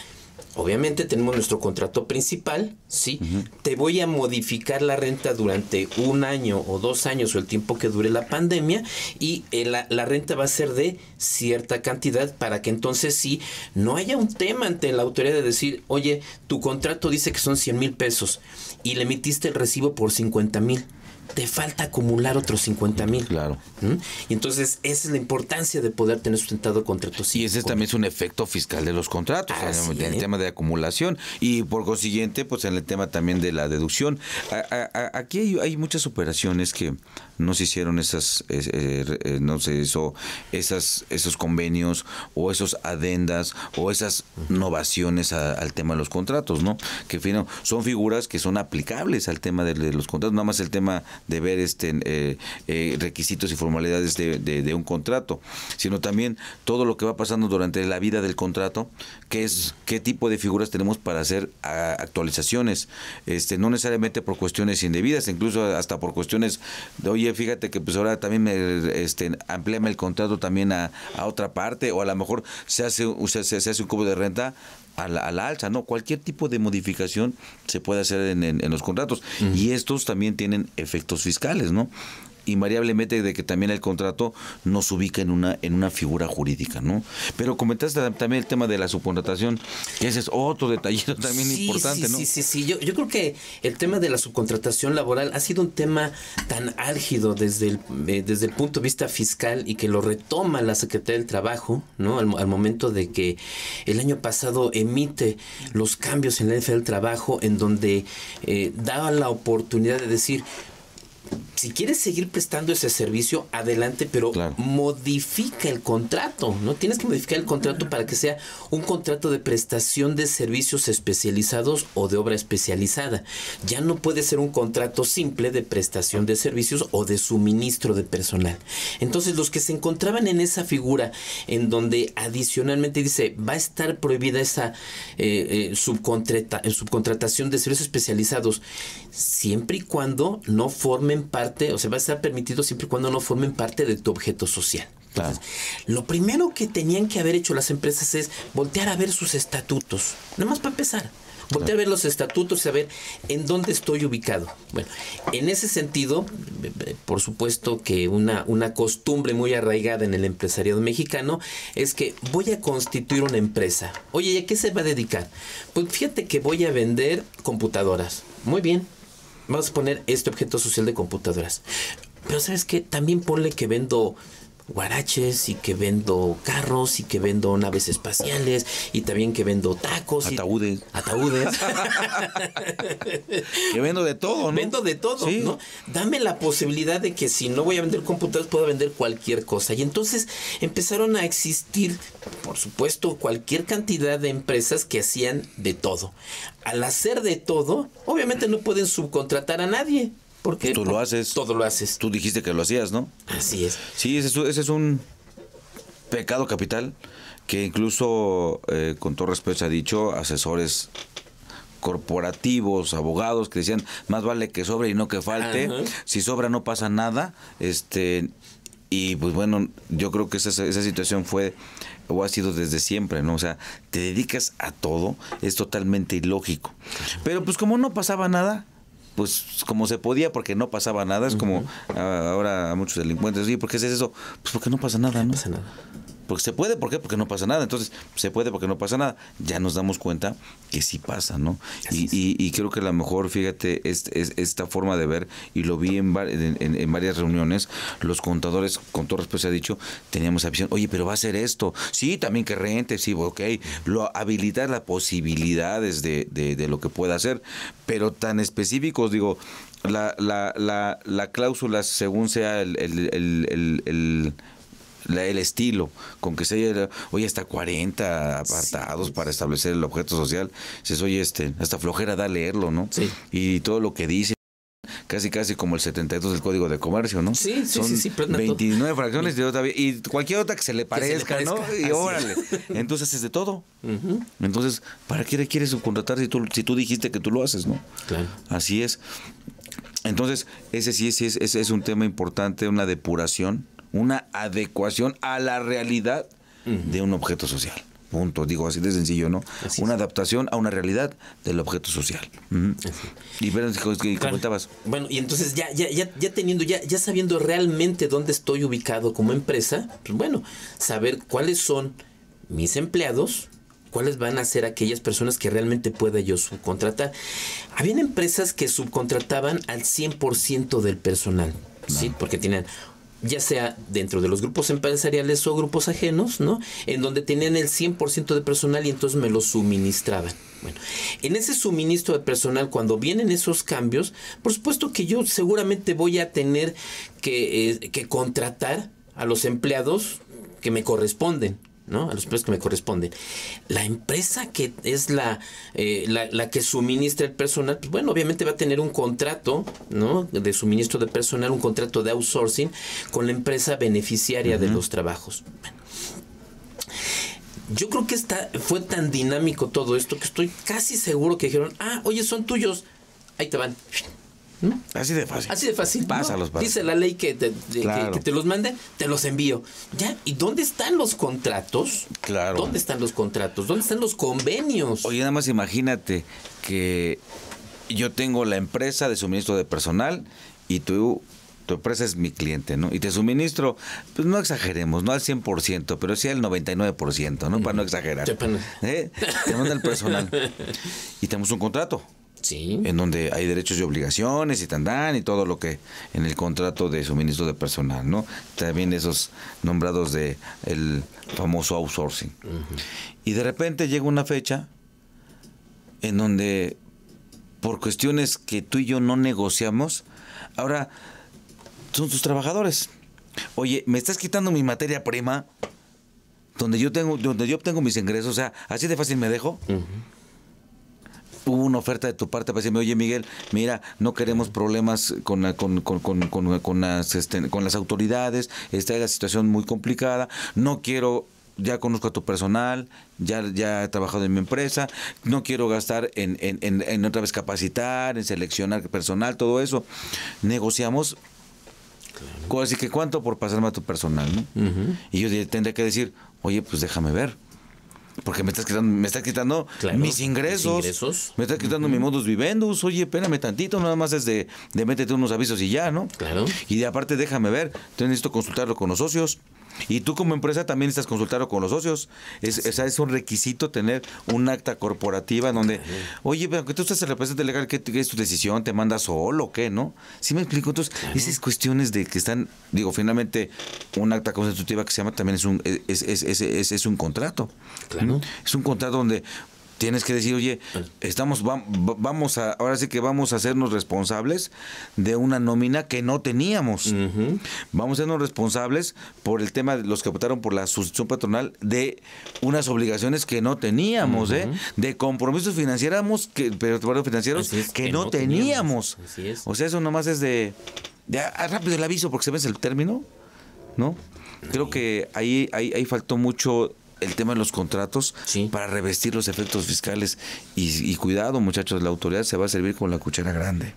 Obviamente tenemos nuestro contrato principal, ¿sí? Te voy a modificar la renta durante un año o dos años o el tiempo que dure la pandemia y eh, la, la, renta va a ser de cierta cantidad para que entonces sí no haya un tema ante la autoridad de decir, oye, tu contrato dice que son 100 mil pesos y le emitiste el recibo por 50 mil te falta acumular otros 50 mil. Claro. ¿Mm? Y entonces esa es la importancia de poder tener sustentado contratos. Y ese también es un efecto fiscal de los contratos, en, el tema de acumulación y por consiguiente, pues en el tema también de la deducción. aquí hay, muchas operaciones que no se hicieron esas, eh, eh, no sé eso esas, esos convenios o esos adendas o esas innovaciones al tema de los contratos, ¿no? Que son figuras que son aplicables al tema de los contratos, nada más el tema de ver este eh, eh, requisitos y formalidades de, de, un contrato, sino también todo lo que va pasando durante la vida del contrato, qué es qué tipo de figuras tenemos para hacer actualizaciones, este no necesariamente por cuestiones indebidas, incluso hasta por cuestiones de oye, fíjate que pues ahora también me este amplíame el contrato también a, a otra parte o a lo mejor se hace se, se hace un cubo de renta a la, alza, ¿no? Cualquier tipo de modificación se puede hacer en, en, los contratos. Y estos también tienen efectos fiscales, ¿no? invariablemente de que también el contrato nos ubica en una, en una figura jurídica, ¿no? Pero comentaste también el tema de la subcontratación, que ese es otro detallito también importante, ¿no? Sí, sí, sí. Yo, yo creo que el tema de la subcontratación laboral ha sido un tema tan álgido desde el, eh, desde el punto de vista fiscal y que lo retoma la Secretaría del Trabajo, ¿no? Al, momento de que el año pasado emite los cambios en la ley del trabajo, en donde eh, daba la oportunidad de decir si quieres seguir prestando ese servicio, adelante, pero modifica el contrato, ¿no? Tienes que modificar el contrato para que sea un contrato de prestación de servicios especializados o de obra especializada. Ya no puede ser un contrato simple de prestación de servicios o de suministro de personal. Entonces, los que se encontraban en esa figura, en donde adicionalmente dice, va a estar prohibida esa eh, eh, eh subcontratación de servicios especializados, siempre y cuando no formen parte o sea, va a estar permitido siempre y cuando no formen parte de tu objeto social. Lo primero que tenían que haber hecho las empresas es voltear a ver sus estatutos, nada más para empezar. Voltear a ver los estatutos y a ver en dónde estoy ubicado. Bueno, en ese sentido, eh, eh, por supuesto que una, una costumbre muy arraigada en el empresariado mexicano es que voy a constituir una empresa. Oye, ¿y a qué se va a dedicar? Pues fíjate que voy a vender computadoras. Muy bien, vamos a poner este objeto social de computadoras. Pero sabes qué, también ponle que vendo guaraches y que vendo carros y que vendo naves espaciales y también que vendo tacos. Ataúdes. ataúdes. que vendo de todo, ¿no? Vendo de todo, ¿no? Dame la posibilidad de que si no voy a vender computadores pueda vender cualquier cosa. Y entonces empezaron a existir, por supuesto, cualquier cantidad de empresas que hacían de todo. Al hacer de todo, obviamente no pueden subcontratar a nadie. Porque tú lo haces. Todo lo haces. Tú dijiste que lo hacías, ¿no? Así es. Sí, ese, es un pecado capital que incluso, eh, con todo respeto se ha dicho, asesores corporativos, abogados que decían, más vale que sobre y no que falte, si sobra no pasa nada, este y pues bueno, yo creo que esa, esa situación fue o ha sido desde siempre, ¿no? O sea, te dedicas a todo, es totalmente ilógico. Pero pues como no pasaba nada, pues como se podía porque no pasaba nada, es como ah, ahora muchos delincuentes, ¿y por qué es eso? Pues porque no pasa nada, ¿no? no pasa nada. Porque se puede, ¿por qué? Porque no pasa nada. Entonces, se puede porque no pasa nada. Ya nos damos cuenta que sí pasa, ¿no? Y, creo que a lo mejor, fíjate, es, esta forma de ver, y lo vi en, varias reuniones, los contadores, con todo respeto se ha dicho, teníamos la visión, oye, pero va a ser esto. Sí, también que rente, sí, ok. Lo, habilitar las posibilidades de, lo que pueda hacer, pero tan específicos, digo, la, cláusula según sea el el estilo, con que se haya, oye, hasta 40 apartados para establecer el objeto social, si oye, este, hasta flojera da leerlo, ¿no? Sí. Y todo lo que dice casi casi como el 72 del Código de Comercio, ¿no? Sí, sí, Son sí, 29 fracciones y, cualquier otra que se le parezca, ¿no? Y órale. Entonces es de todo. Entonces, ¿para qué le quieres subcontratar si tú, si tú dijiste que tú lo haces, no? Claro. Así es. Entonces, ese sí ese, ese es un tema importante, una depuración una adecuación a la realidad de un objeto social. Punto, digo así de sencillo, ¿no? una adaptación a una realidad del objeto social. Y verás que comentabas. Bueno, y entonces ya, ya, ya, teniendo, ya, ya sabiendo realmente dónde estoy ubicado como empresa, pues bueno, saber cuáles son mis empleados, cuáles van a ser aquellas personas que realmente pueda yo subcontratar. Habían empresas que subcontrataban al 100% del personal, ¿sí? Porque tenían ya sea dentro de los grupos empresariales o grupos ajenos, ¿no? En donde tenían el 100% de personal y entonces me lo suministraban. Bueno, en ese suministro de personal, cuando vienen esos cambios, por supuesto que yo seguramente voy a tener que, eh, que contratar a los empleados que me corresponden, a los precios que me corresponden. La empresa que es la, eh, la, que suministra el personal, pues bueno, obviamente va a tener un contrato, ¿no? De suministro de personal, un contrato de outsourcing con la empresa beneficiaria de los trabajos. Yo creo que está, fue tan dinámico todo esto que estoy casi seguro que dijeron, ah, oye, son tuyos, ahí te van. Así de fácil. Así de fácil. Dice la ley que te, los mande, te los envío. Ya, ¿y dónde están los contratos? Claro. ¿Dónde están los contratos? ¿Dónde están los convenios? Oye, nada más imagínate que yo tengo la empresa de suministro de personal y tu empresa es mi cliente, ¿no? Y te suministro, pues no exageremos, no al 100%, pero sí al 99%, ¿no? Para no exagerar. ¿Eh? Te manda el personal. Y tenemos un contrato. En donde hay derechos y obligaciones y tandán y todo lo que en el contrato de suministro de personal, ¿no? También esos nombrados de el famoso outsourcing. Y de repente llega una fecha en donde por cuestiones que tú y yo no negociamos, ahora son tus trabajadores. Oye, me estás quitando mi materia prima donde yo tengo donde yo obtengo mis ingresos, o sea, así de fácil me dejo hubo una oferta de tu parte para decirme, oye Miguel, mira, no queremos problemas con, con, las, este, con las autoridades, la situación muy complicada, no quiero ya conozco a tu personal, ya, ya he trabajado en mi empresa, no quiero gastar en, otra vez capacitar, en seleccionar personal, todo eso. Negociamos. Así que cuánto por pasarme a tu personal, ¿no? Y yo tendría que decir, oye, pues déjame ver porque me estás quitando, me está quitando mis, ingresos, me estás quitando mi modus vivendus, oye, espérame tantito, nada más es de, de métete unos avisos y ya, ¿no? Claro. Y de aparte déjame ver, entonces necesito consultarlo con los socios, y tú como empresa también estás consultado con los socios. Es, es, un requisito tener un acta corporativa donde, oye, pero que tú estás el representante legal, ¿qué, es tu decisión? ¿Te mandas solo o qué? ¿No? ¿Sí me explico? Entonces, esas cuestiones de que están, digo, finalmente, un acta constitutiva que se llama también es un, e, es, un contrato. Es un contrato donde tienes que decir, oye, pues, estamos, vamos a, ahora sí que vamos a hacernos responsables de una nómina que no teníamos. Vamos a hacernos responsables por el tema de los que votaron por la sustitución patronal de unas obligaciones que no teníamos, ¿eh? de compromisos financieros que, pero, financieros que, no, teníamos. O sea, eso nomás es de, ah, rápido el aviso porque se ve el término, ¿no? Creo que ahí, ahí, ahí faltó mucho el tema de los contratos para revestir los efectos fiscales. Y, cuidado, muchachos, la autoridad se va a servir con la cuchara grande.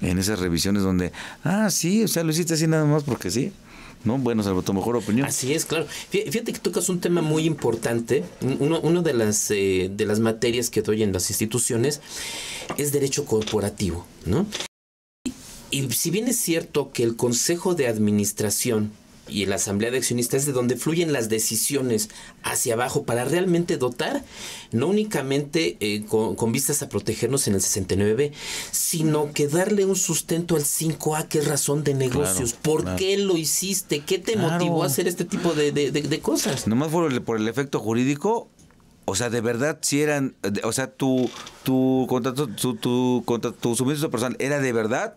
En esas revisiones donde, ah, sí, o sea, lo hiciste así nada más porque sí. ¿no? Bueno, salvo tu mejor opinión. Así es, claro. Fíjate que tocas un tema muy importante. Una de, las, eh, de las materias que doy en las instituciones es derecho corporativo, ¿no? y si bien es cierto que el Consejo de Administración y la asamblea de accionistas es de donde fluyen las decisiones hacia abajo para realmente dotar, no únicamente eh, con, vistas a protegernos en el 69, b sino que darle un sustento al 5A, que es razón de negocios. ¿Por qué lo hiciste? ¿Qué te motivó a hacer este tipo de, cosas? Nomás por el, por el efecto jurídico, o sea, de verdad, si eran, o sea, tu, tu contrato, tu, tu suministro personal era de verdad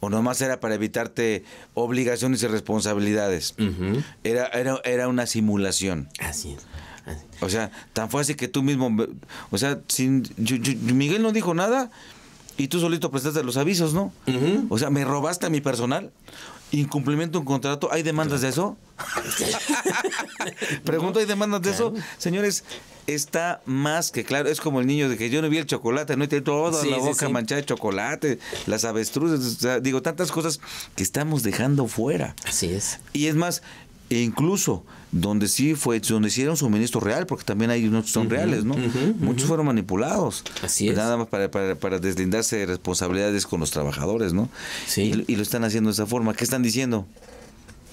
o nomás era para evitarte obligaciones y responsabilidades. era, era, una simulación. Así es. O sea, tan fácil que tú mismo, o sea, sin, Miguel no dijo nada y tú solito prestaste los avisos, ¿no? O sea, me robaste a mi personal, incumplimiento de un contrato, ¿hay demandas de eso? Pregunto y demandas de eso. Señores, está más que claro. Es como el niño de que yo no vi el chocolate, no tiene toda la boca manchada de chocolate, las avestruces, digo, tantas cosas que estamos dejando fuera. Así es. Y es más, incluso donde sí fue, donde sí un suministro real, porque también hay unos que son reales, Muchos fueron manipulados. Así es. Nada más para, deslindarse de responsabilidades con los trabajadores, ¿no? y lo están haciendo de esa forma. ¿Qué están diciendo?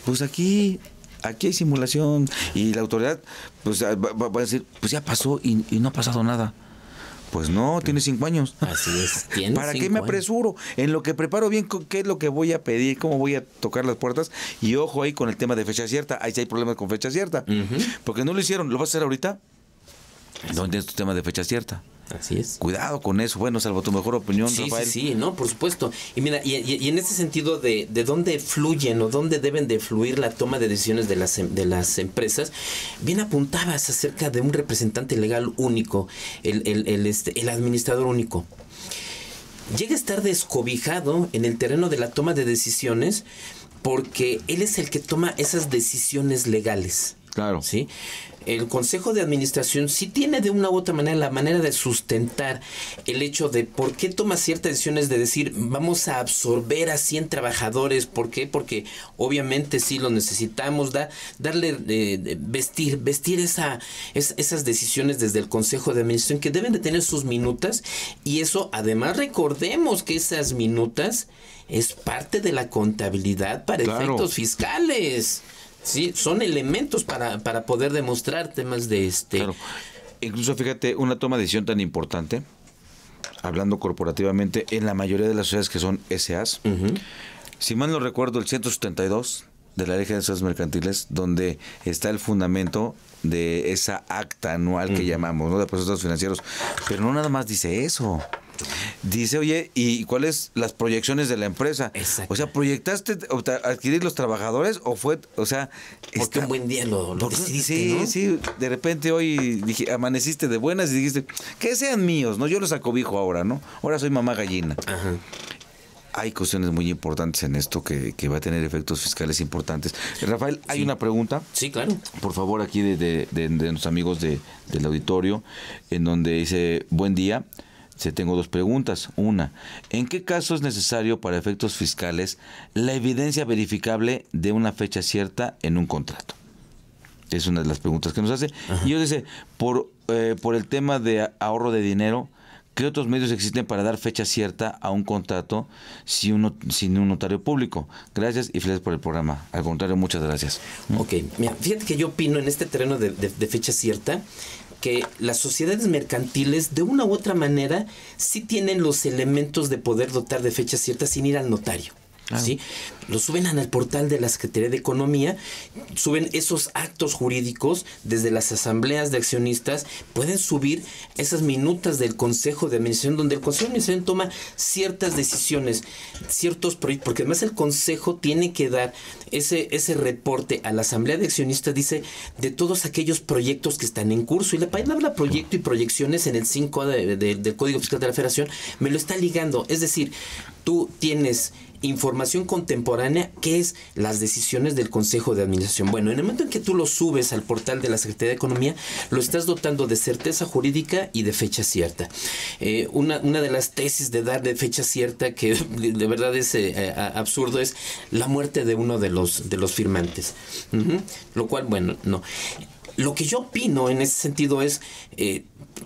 Pues aquí aquí hay simulación y la autoridad pues ah, va, a decir, pues ya pasó y, no ha pasado nada. Pues no, tiene cinco años. Así es. ¿tiene ¿Para qué me apresuro? En lo que preparo bien qué es lo que voy a pedir, cómo voy a tocar las puertas. Y ojo ahí con el tema de fecha cierta. Ahí sí hay problemas con fecha cierta. Porque no lo hicieron. ¿Lo vas a hacer ahorita? ¿Dónde es tu tema de fecha cierta? Así es. Cuidado con eso. Bueno, salvo tu mejor opinión, sí, Rafael. Sí, sí, no, por supuesto. Y mira, y, en ese sentido de, dónde fluyen o dónde deben de fluir la toma de decisiones de las, em, de las empresas, bien apuntabas acerca de un representante legal único, el, este, el administrador único llega a estar descobijado en el terreno de la toma de decisiones porque él es el que toma esas decisiones legales. Claro. ¿Sí? el Consejo de Administración sí tiene de una u otra manera la manera de sustentar el hecho de por qué toma ciertas decisiones de decir vamos a absorber a 100 trabajadores, ¿por qué? Porque obviamente sí lo necesitamos, darle, eh, vestir, vestir esa, esas decisiones desde el Consejo de Administración que deben de tener sus minutas y eso además recordemos que esas minutas es parte de la contabilidad para efectos fiscales. Sí, son elementos para, para poder demostrar temas de este. Claro. Incluso fíjate, una toma de decisión tan importante, hablando corporativamente, en la mayoría de las sociedades que son SAs, si mal no recuerdo, el 172 de la Ley de Sociedades Mercantiles, donde está el fundamento de esa acta anual que llamamos, ¿no? De procesos financieros. Pero no nada más dice eso. Dice, oye, ¿y cuáles las proyecciones de la empresa? O sea, ¿proyectaste adquirir los trabajadores o fue, o sea... Porque un buen día lo, decidiste, Sí, sí, de repente hoy amaneciste de buenas y dijiste, que sean míos, ¿no? Yo los acobijo ahora, ¿no? Ahora soy mamá gallina. hay cuestiones muy importantes en esto que, va a tener efectos fiscales importantes. Rafael, hay una pregunta. Sí, claro. Por favor, aquí de, los amigos del auditorio, en donde dice, buen día. Se tengo dos preguntas. Una, ¿en qué caso es necesario para efectos fiscales la evidencia verificable de una fecha cierta en un contrato? Es una de las preguntas que nos hace. Y yo dice, por, eh, por el tema de ahorro de dinero, ¿qué otros medios existen para dar fecha cierta a un contrato sin un, sin un notario público? Gracias y feliz por el programa. Al contrario, muchas gracias. Ok, mira, fíjate que yo opino en este terreno de fecha cierta que las sociedades mercantiles de una u otra manera sí tienen los elementos de poder dotar de fechas ciertas sin ir al notario. Lo suben al portal de la Secretaría de Economía, suben esos actos jurídicos desde las asambleas de accionistas, pueden subir esas minutas del Consejo de Administración, donde el Consejo de Administración toma ciertas decisiones, ciertos proyectos, porque además el Consejo tiene que dar ese, ese reporte a la Asamblea de Accionistas, dice, de todos aquellos proyectos que están en curso. Y la página habla proyecto y proyecciones en el 5 a del Código Fiscal de la Federación, me lo está ligando. Es decir, tú tienes información contemporánea que es las decisiones del Consejo de Administración. Bueno, en el momento en que tú lo subes al portal de la Secretaría de Economía, lo estás dotando de certeza jurídica y de fecha cierta. Eh, una, una, de las tesis de dar de fecha cierta que de verdad es eh, eh, absurdo es la muerte de uno de los, de los firmantes. Lo cual, bueno, no. Lo que yo opino en ese sentido es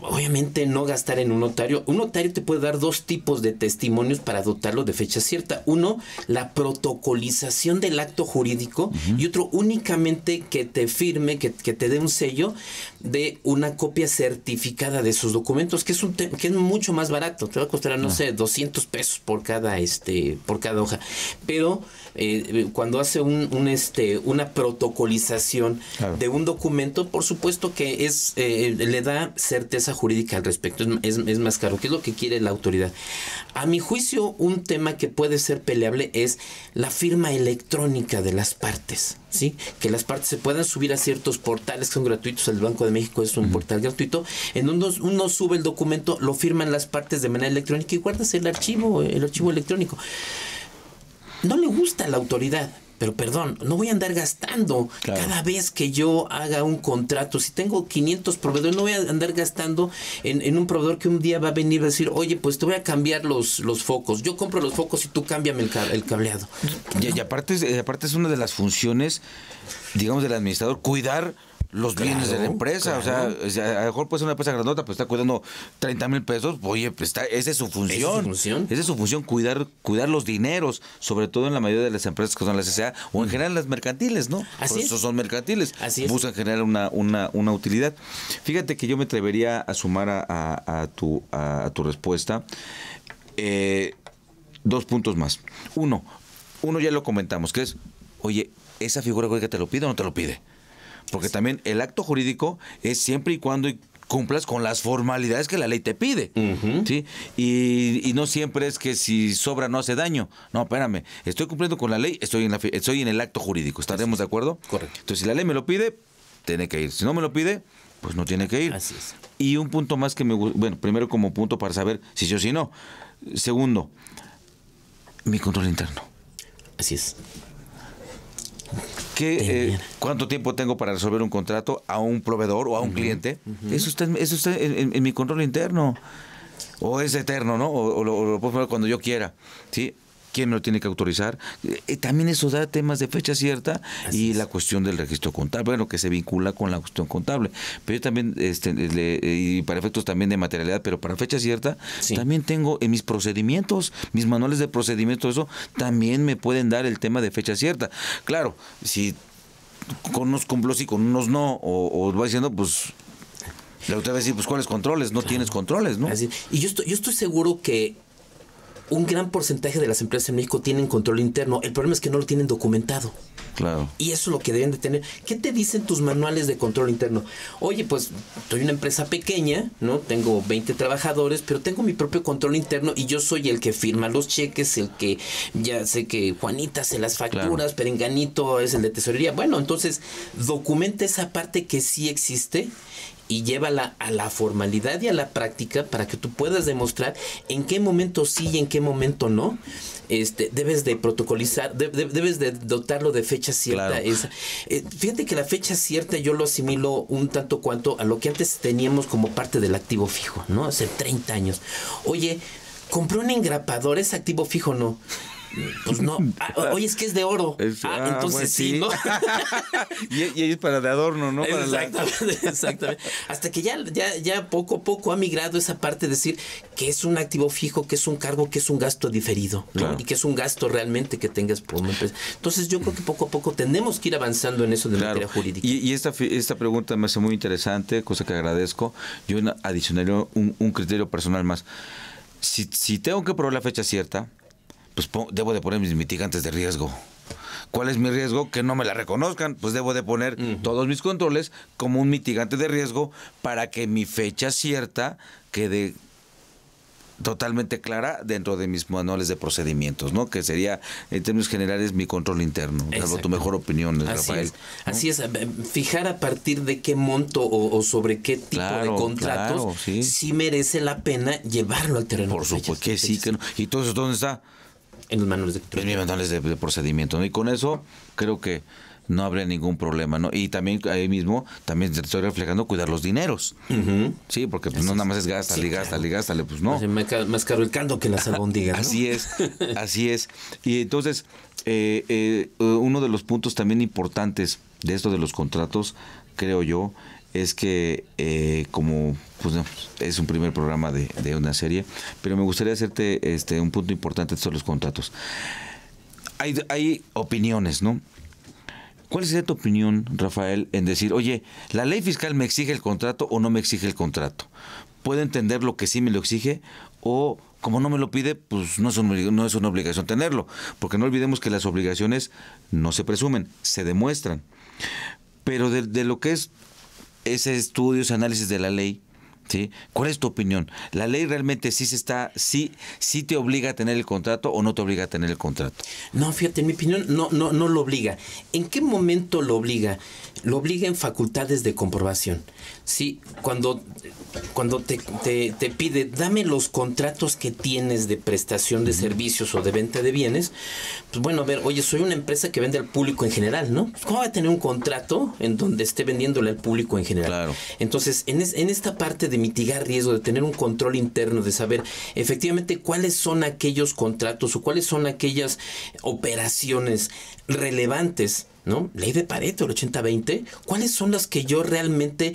obviamente no gastar en un notario. Un notario te puede dar dos tipos de testimonios para dotarlo de fecha cierta. Uno, la protocolización del acto jurídico y otro únicamente que te firme, que, que, te dé un sello de una copia certificada de sus documentos, que es un que es mucho más barato, te va a costar, no ah. sé, 200 pesos por cada este por cada hoja. Pero eh, cuando hace un, este una protocolización de un documento, por supuesto que es eh, le da certeza jurídica al respecto, es más caro, que es lo que quiere la autoridad. A mi juicio, un tema que puede ser peleable es la firma electrónica de las partes. ¿sí? que las partes se puedan subir a ciertos portales que son gratuitos, el Banco de México es un portal gratuito, en uno, sube el documento, lo firman las partes de manera electrónica y guardas el archivo, el archivo electrónico. No le gusta a la autoridad, pero perdón, no voy a andar gastando cada vez que yo haga un contrato. Si tengo 500 proveedores, no voy a andar gastando en, en, un proveedor que un día va a venir a decir, oye, pues te voy a cambiar los, los focos. Yo compro los focos y tú cámbiame el, cableado. Y, y aparte es una de las funciones, digamos, del administrador, cuidar los bienes de la empresa. O, sea, a lo mejor puede ser una empresa grandota, pero está cuidando 30 mil pesos. Oye, pues está, esa es su función. ¿Esa es su función? cuidar, cuidar los dineros, sobre todo en la mayoría de las empresas que son las S.A. o en general las mercantiles, ¿no? Así pues, eso son mercantiles. Así Buscan generar una, una, utilidad. Fíjate que yo me atrevería a sumar a, tu, a, tu respuesta eh, dos puntos más. Uno, uno ya lo comentamos, que es, oye, esa figura que te lo pide o no te lo pide. Porque también el acto jurídico es siempre y cuando cumplas con las formalidades que la ley te pide. Y, no siempre es que si sobra no hace daño. No, espérame, estoy cumpliendo con la ley, estoy en, estoy en el acto jurídico. ¿Estaremos de acuerdo? Correcto. Entonces, si la ley me lo pide, tiene que ir. Si no me lo pide, pues no tiene que ir. Así es. Y un punto más que me bueno, primero como punto para saber si sí o si no. Segundo, mi control interno. Así es que eh, cuánto tiempo tengo para resolver un contrato a un proveedor o a un cliente. Eso está, eso en, mi control interno o es eterno, ¿no? O, lo, puedo poner cuando yo quiera, ¿sí? quién lo tiene que autorizar. Eh, también eso da temas de fecha cierta y la cuestión del registro contable, bueno, que se vincula con la cuestión contable. Pero yo también, este, y para efectos también de materialidad, pero para fecha cierta, también tengo en mis procedimientos, mis manuales de procedimiento, eso también me pueden dar el tema de fecha cierta. Claro, si con unos cumplos y con unos no, o, va diciendo, pues la otra vez decir, pues, ¿cuáles controles? No tienes controles, ¿no? Y yo yo estoy seguro que un gran porcentaje de las empresas en México tienen control interno. El problema es que no lo tienen documentado. Claro. Y eso es lo que deben de tener. ¿Qué te dicen tus manuales de control interno? Oye, pues soy una empresa pequeña, ¿no? Tengo 20 trabajadores, pero tengo mi propio control interno y yo soy el que firma los cheques, el que ya sé que Juanita hace las facturas, Perenganito es el de tesorería. Bueno, entonces documenta esa parte que sí existe y llévala a la formalidad y a la práctica para que tú puedas demostrar en qué momento sí y en qué momento no. Este, debes de protocolizar, debes de dotarlo de fecha cierta. Eh, fíjate que la fecha cierta yo lo asimilo un tanto cuanto a lo que antes teníamos como parte del activo fijo, ¿no? Hace 30 años. Oye, compré un engrapador, es activo fijo, no. Pues no. Hoy ah, oye, es que es de oro. Ah, ah, entonces pues sí, ¿no? y, y, es para de adorno, ¿no? exactamente, exactamente. Hasta que ya, ya, poco a poco ha migrado esa parte de decir que es un activo fijo, que es un cargo, que es un gasto diferido, Y que es un gasto realmente que tengas por una empresa. Entonces yo creo que poco a poco tenemos que ir avanzando en eso de la materia jurídica. Y, esta, esta pregunta me hace muy interesante, cosa que agradezco. Yo adicionaría un, un criterio personal más. si tengo que probar la fecha cierta, pues debo de poner mis mitigantes de riesgo. ¿Cuál es mi riesgo? Que no me la reconozcan. Pues debo de poner todos mis controles como un mitigante de riesgo para que mi fecha cierta quede totalmente clara dentro de mis manuales de procedimientos, ¿no? Que sería, en términos generales, mi control interno. Salvo tu mejor opinión, Rafael. Así es, fijar a partir de qué monto o, sobre qué tipo de contratos sí. merece la pena llevarlo al terreno. Por supuesto que sí, que no. ¿Y entonces dónde está? En los manuales de procedimiento, ¿no? Y con eso creo que no habría ningún problema, ¿no? Y también ahí mismo, también estoy reflejando cuidar los dineros. Sí, porque pues, no nada más es gástale, gástale, gástale, pues no. Pues, más caro que las albóndigas. ¿no? Así es, así es. Y entonces, eh, eh, eh, uno de los puntos también importantes de esto de los contratos, creo yo, es que eh, como pues, es un primer programa de, una serie, pero me gustaría hacerte este, un punto importante sobre los contratos. Hay, opiniones, ¿no? ¿Cuál es tu opinión, Rafael, en decir, oye, la ley fiscal me exige el contrato o no me exige el contrato? ¿Puedo entender lo que sí me lo exige o como no me lo pide, pues no es, una obligación tenerlo? Porque no olvidemos que las obligaciones no se presumen, se demuestran. Pero de lo que es ese estudio, ese análisis de la ley, ¿sí? ¿Cuál es tu opinión? ¿La ley realmente sí se está, sí, sí te obliga a tener el contrato o no te obliga a tener el contrato? No, fíjate, en mi opinión no, no, no lo obliga. ¿En qué momento lo obliga? Lo obliga en facultades de comprobación. Sí, cuando cuando te, pide, dame los contratos que tienes de prestación de servicios o de venta de bienes, pues bueno, a ver, oye, soy una empresa que vende al público en general, ¿no? Pues, ¿Cómo va a tener un contrato en donde esté vendiéndole al público en general? Entonces, en, esta parte de mitigar riesgo, de tener un control interno, de saber efectivamente cuáles son aquellos contratos o cuáles son aquellas operaciones relevantes ¿no? Ley de Pareto, el 80-20, ¿cuáles son las que yo realmente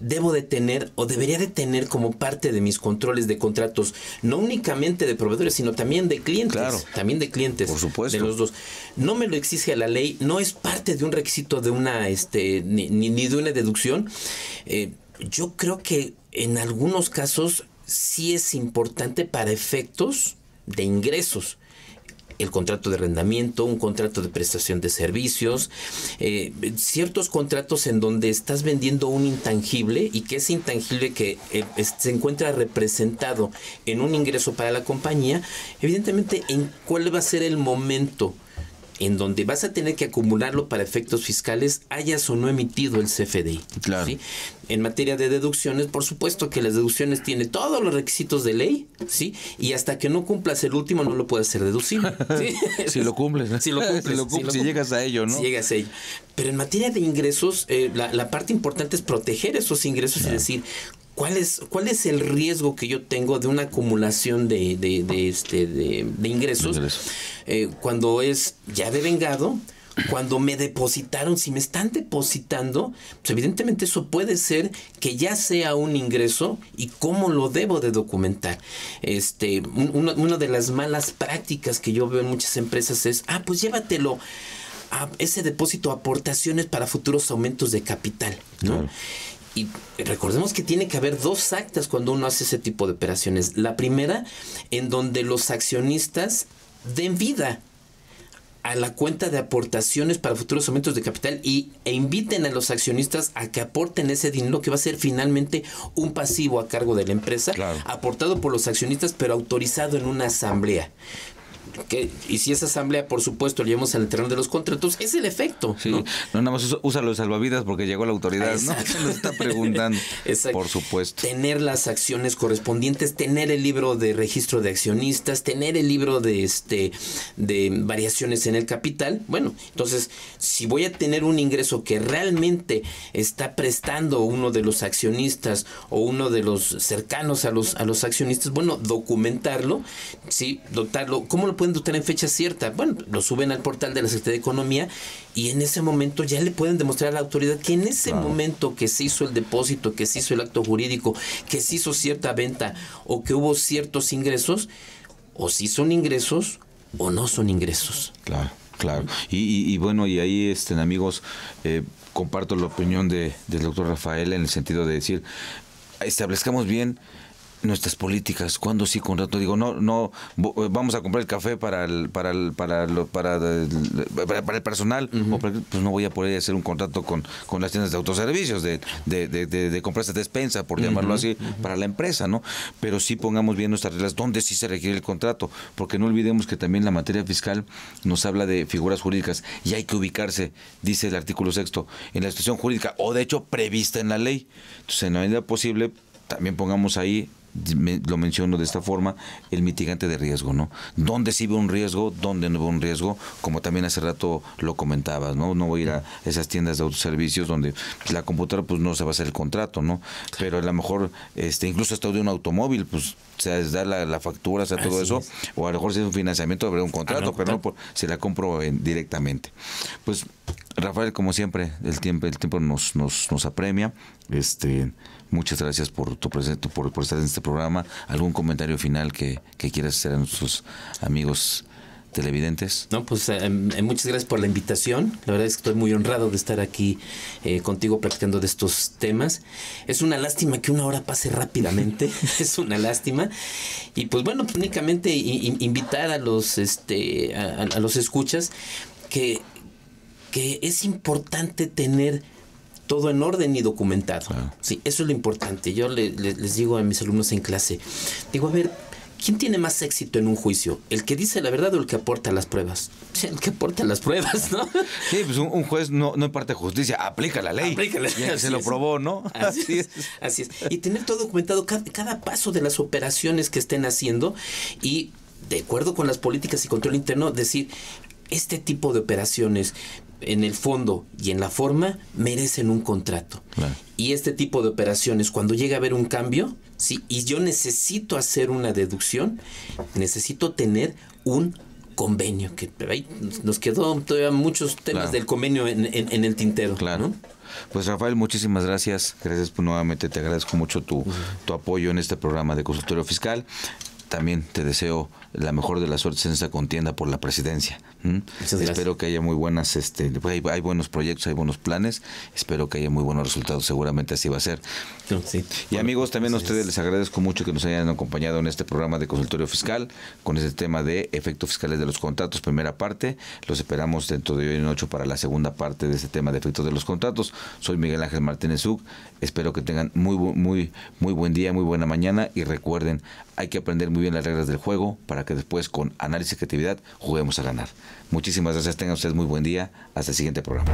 debo de tener o debería de tener como parte de mis controles de contratos, no únicamente de proveedores, sino también de clientes. también de clientes. Por supuesto. De los dos. No me lo exige la ley, no es parte de un requisito de una, este, ni, de una deducción. Eh, yo creo que en algunos casos sí es importante para efectos de ingresos el contrato de arrendamiento, un contrato de prestación de servicios, eh, ciertos contratos en donde estás vendiendo un intangible y que ese intangible que eh, se encuentra representado en un ingreso para la compañía, evidentemente en cuál va a ser el momento en donde vas a tener que acumularlo para efectos fiscales, hayas o no emitido el CFDI. Claro. En materia de deducciones, por supuesto que las deducciones tienen todos los requisitos de ley, ¿sí? Y hasta que no cumplas el último no lo puedes hacer deducible. si lo cumples, si lo cumples, si, llegas a ello, ¿no? llegas a ello. Pero en materia de ingresos, eh, la, parte importante es proteger esos ingresos y decir, ¿Cuál es, ¿Cuál es el riesgo que yo tengo de una acumulación de, de, este, de, ingresos eh, cuando es ya devengado? cuando me depositaron, si me están depositando, pues evidentemente eso puede ser que ya sea un ingreso y cómo lo debo de documentar. Este, una, de las malas prácticas que yo veo en muchas empresas es, ah, pues llévatelo a ese depósito aportaciones para futuros aumentos de capital, ¿no? y recordemos que tiene que haber dos actas cuando uno hace ese tipo de operaciones. La primera, en donde los accionistas den vida a la cuenta de aportaciones para futuros aumentos de capital y, e inviten a los accionistas a que aporten ese dinero que va a ser finalmente un pasivo a cargo de la empresa, aportado por los accionistas pero autorizado en una asamblea y si esa asamblea, por supuesto, llevamos al terreno de los contratos, es el efecto. ¿no? nada más usa los salvavidas porque llegó la autoridad, ¿no? Se está preguntando. Por supuesto. Tener las acciones correspondientes, tener el libro de registro de accionistas, tener el libro de este de variaciones en el capital. Bueno, entonces, si voy a tener un ingreso que realmente está prestando uno de los accionistas o uno de los cercanos a los a los accionistas, bueno, documentarlo, sí, dotarlo. ¿Cómo lo pueden dotar en fecha cierta. Bueno, lo suben al portal de la Secretaría de Economía y en ese momento ya le pueden demostrar a la autoridad que en ese momento que se hizo el depósito, que se hizo el acto jurídico, que se hizo cierta venta o que hubo ciertos ingresos, o si son ingresos o no son ingresos. Claro, claro. Y, bueno, y ahí, este, amigos, eh, comparto la opinión de, del doctor Rafael en el sentido de decir, establezcamos bien nuestras políticas, cuando sí contrato, digo, no, no, eh, vamos a comprar el café para el, para para para, el, para el personal, pues no voy a poder hacer un contrato con, con las tiendas de autoservicios, de, de, de, de, despensa, por llamarlo así, para la empresa, ¿no? Pero sí pongamos bien nuestras reglas, ¿dónde sí se requiere el contrato, porque no olvidemos que también la materia fiscal nos habla de figuras jurídicas y hay que ubicarse, dice el artículo sexto, en la situación jurídica o de hecho prevista en la ley. Entonces, en la medida posible, también pongamos ahí lo menciono de esta forma, el mitigante de riesgo, ¿no? ¿Dónde sí ve un riesgo? donde no ve un riesgo? Como también hace rato lo comentabas, ¿no? No voy a ir a esas tiendas de autoservicios donde la computadora pues no se va a hacer el contrato, ¿no? Pero a lo mejor, este, incluso hasta de un automóvil, pues se da la, la factura, se sea, todo eso, o a lo mejor si es un financiamiento habrá un contrato, ah, pero no se la compro eh, directamente. Pues Rafael, como siempre, el tiempo, el tiempo nos, nos, nos apremia. Este, Muchas gracias por tu presente, por, estar en este programa. ¿Algún comentario final que, que quieras hacer a nuestros amigos televidentes. No, pues eh, em, eh, muchas gracias por la invitación. La verdad es que estoy muy honrado de estar aquí eh, contigo platicando de estos temas. Es una lástima que una hora pase rápidamente. es una lástima. Y pues bueno, únicamente invitar a los este los escuchas que, que es importante tener todo en orden y documentado. Sí, eso es lo importante. Yo les digo a mis alumnos en clase, digo, a ver, ¿Quién tiene más éxito en un juicio? ¿El que dice la verdad o el que aporta las pruebas? El que aporta las pruebas, ¿no? Sí, pues un, juez no, no imparte justicia, aplica la ley. Aplica la ley. se lo probó, ¿no? Así, es. Así es. Y tener todo documentado, cada paso de las operaciones que estén haciendo y, de acuerdo con las políticas y control interno, decir, este tipo de operaciones en el fondo y en la forma merecen un contrato. Y este tipo de operaciones, cuando llega a haber un cambio, ¿sí? y yo necesito hacer una deducción, necesito tener un convenio, que ahí nos quedó todavía muchos temas del convenio en, en, el tintero. Claro. Pues Rafael, muchísimas gracias. Gracias nuevamente, te agradezco mucho tu, tu apoyo en este programa de consultorio fiscal también te deseo la mejor de las suertes en esa contienda por la presidencia. Espero que haya muy buenas, este, pues, hay, buenos proyectos, hay buenos planes, espero que haya muy buenos resultados, seguramente así va a ser. Y amigos, también a ustedes les agradezco mucho que nos hayan acompañado en este programa de consultorio fiscal con este tema de efectos fiscales de los contratos, primera parte, los esperamos dentro de hoy en ocho para la segunda parte de este tema de efectos de los contratos. Soy Miguel Ángel Martínez Uc, espero que tengan muy, muy, muy buen día, muy buena mañana y recuerden, hay que aprender muy bien las reglas del juego para que después con análisis y creatividad juguemos a ganar. Muchísimas gracias, tengan ustedes muy buen día, hasta el siguiente programa.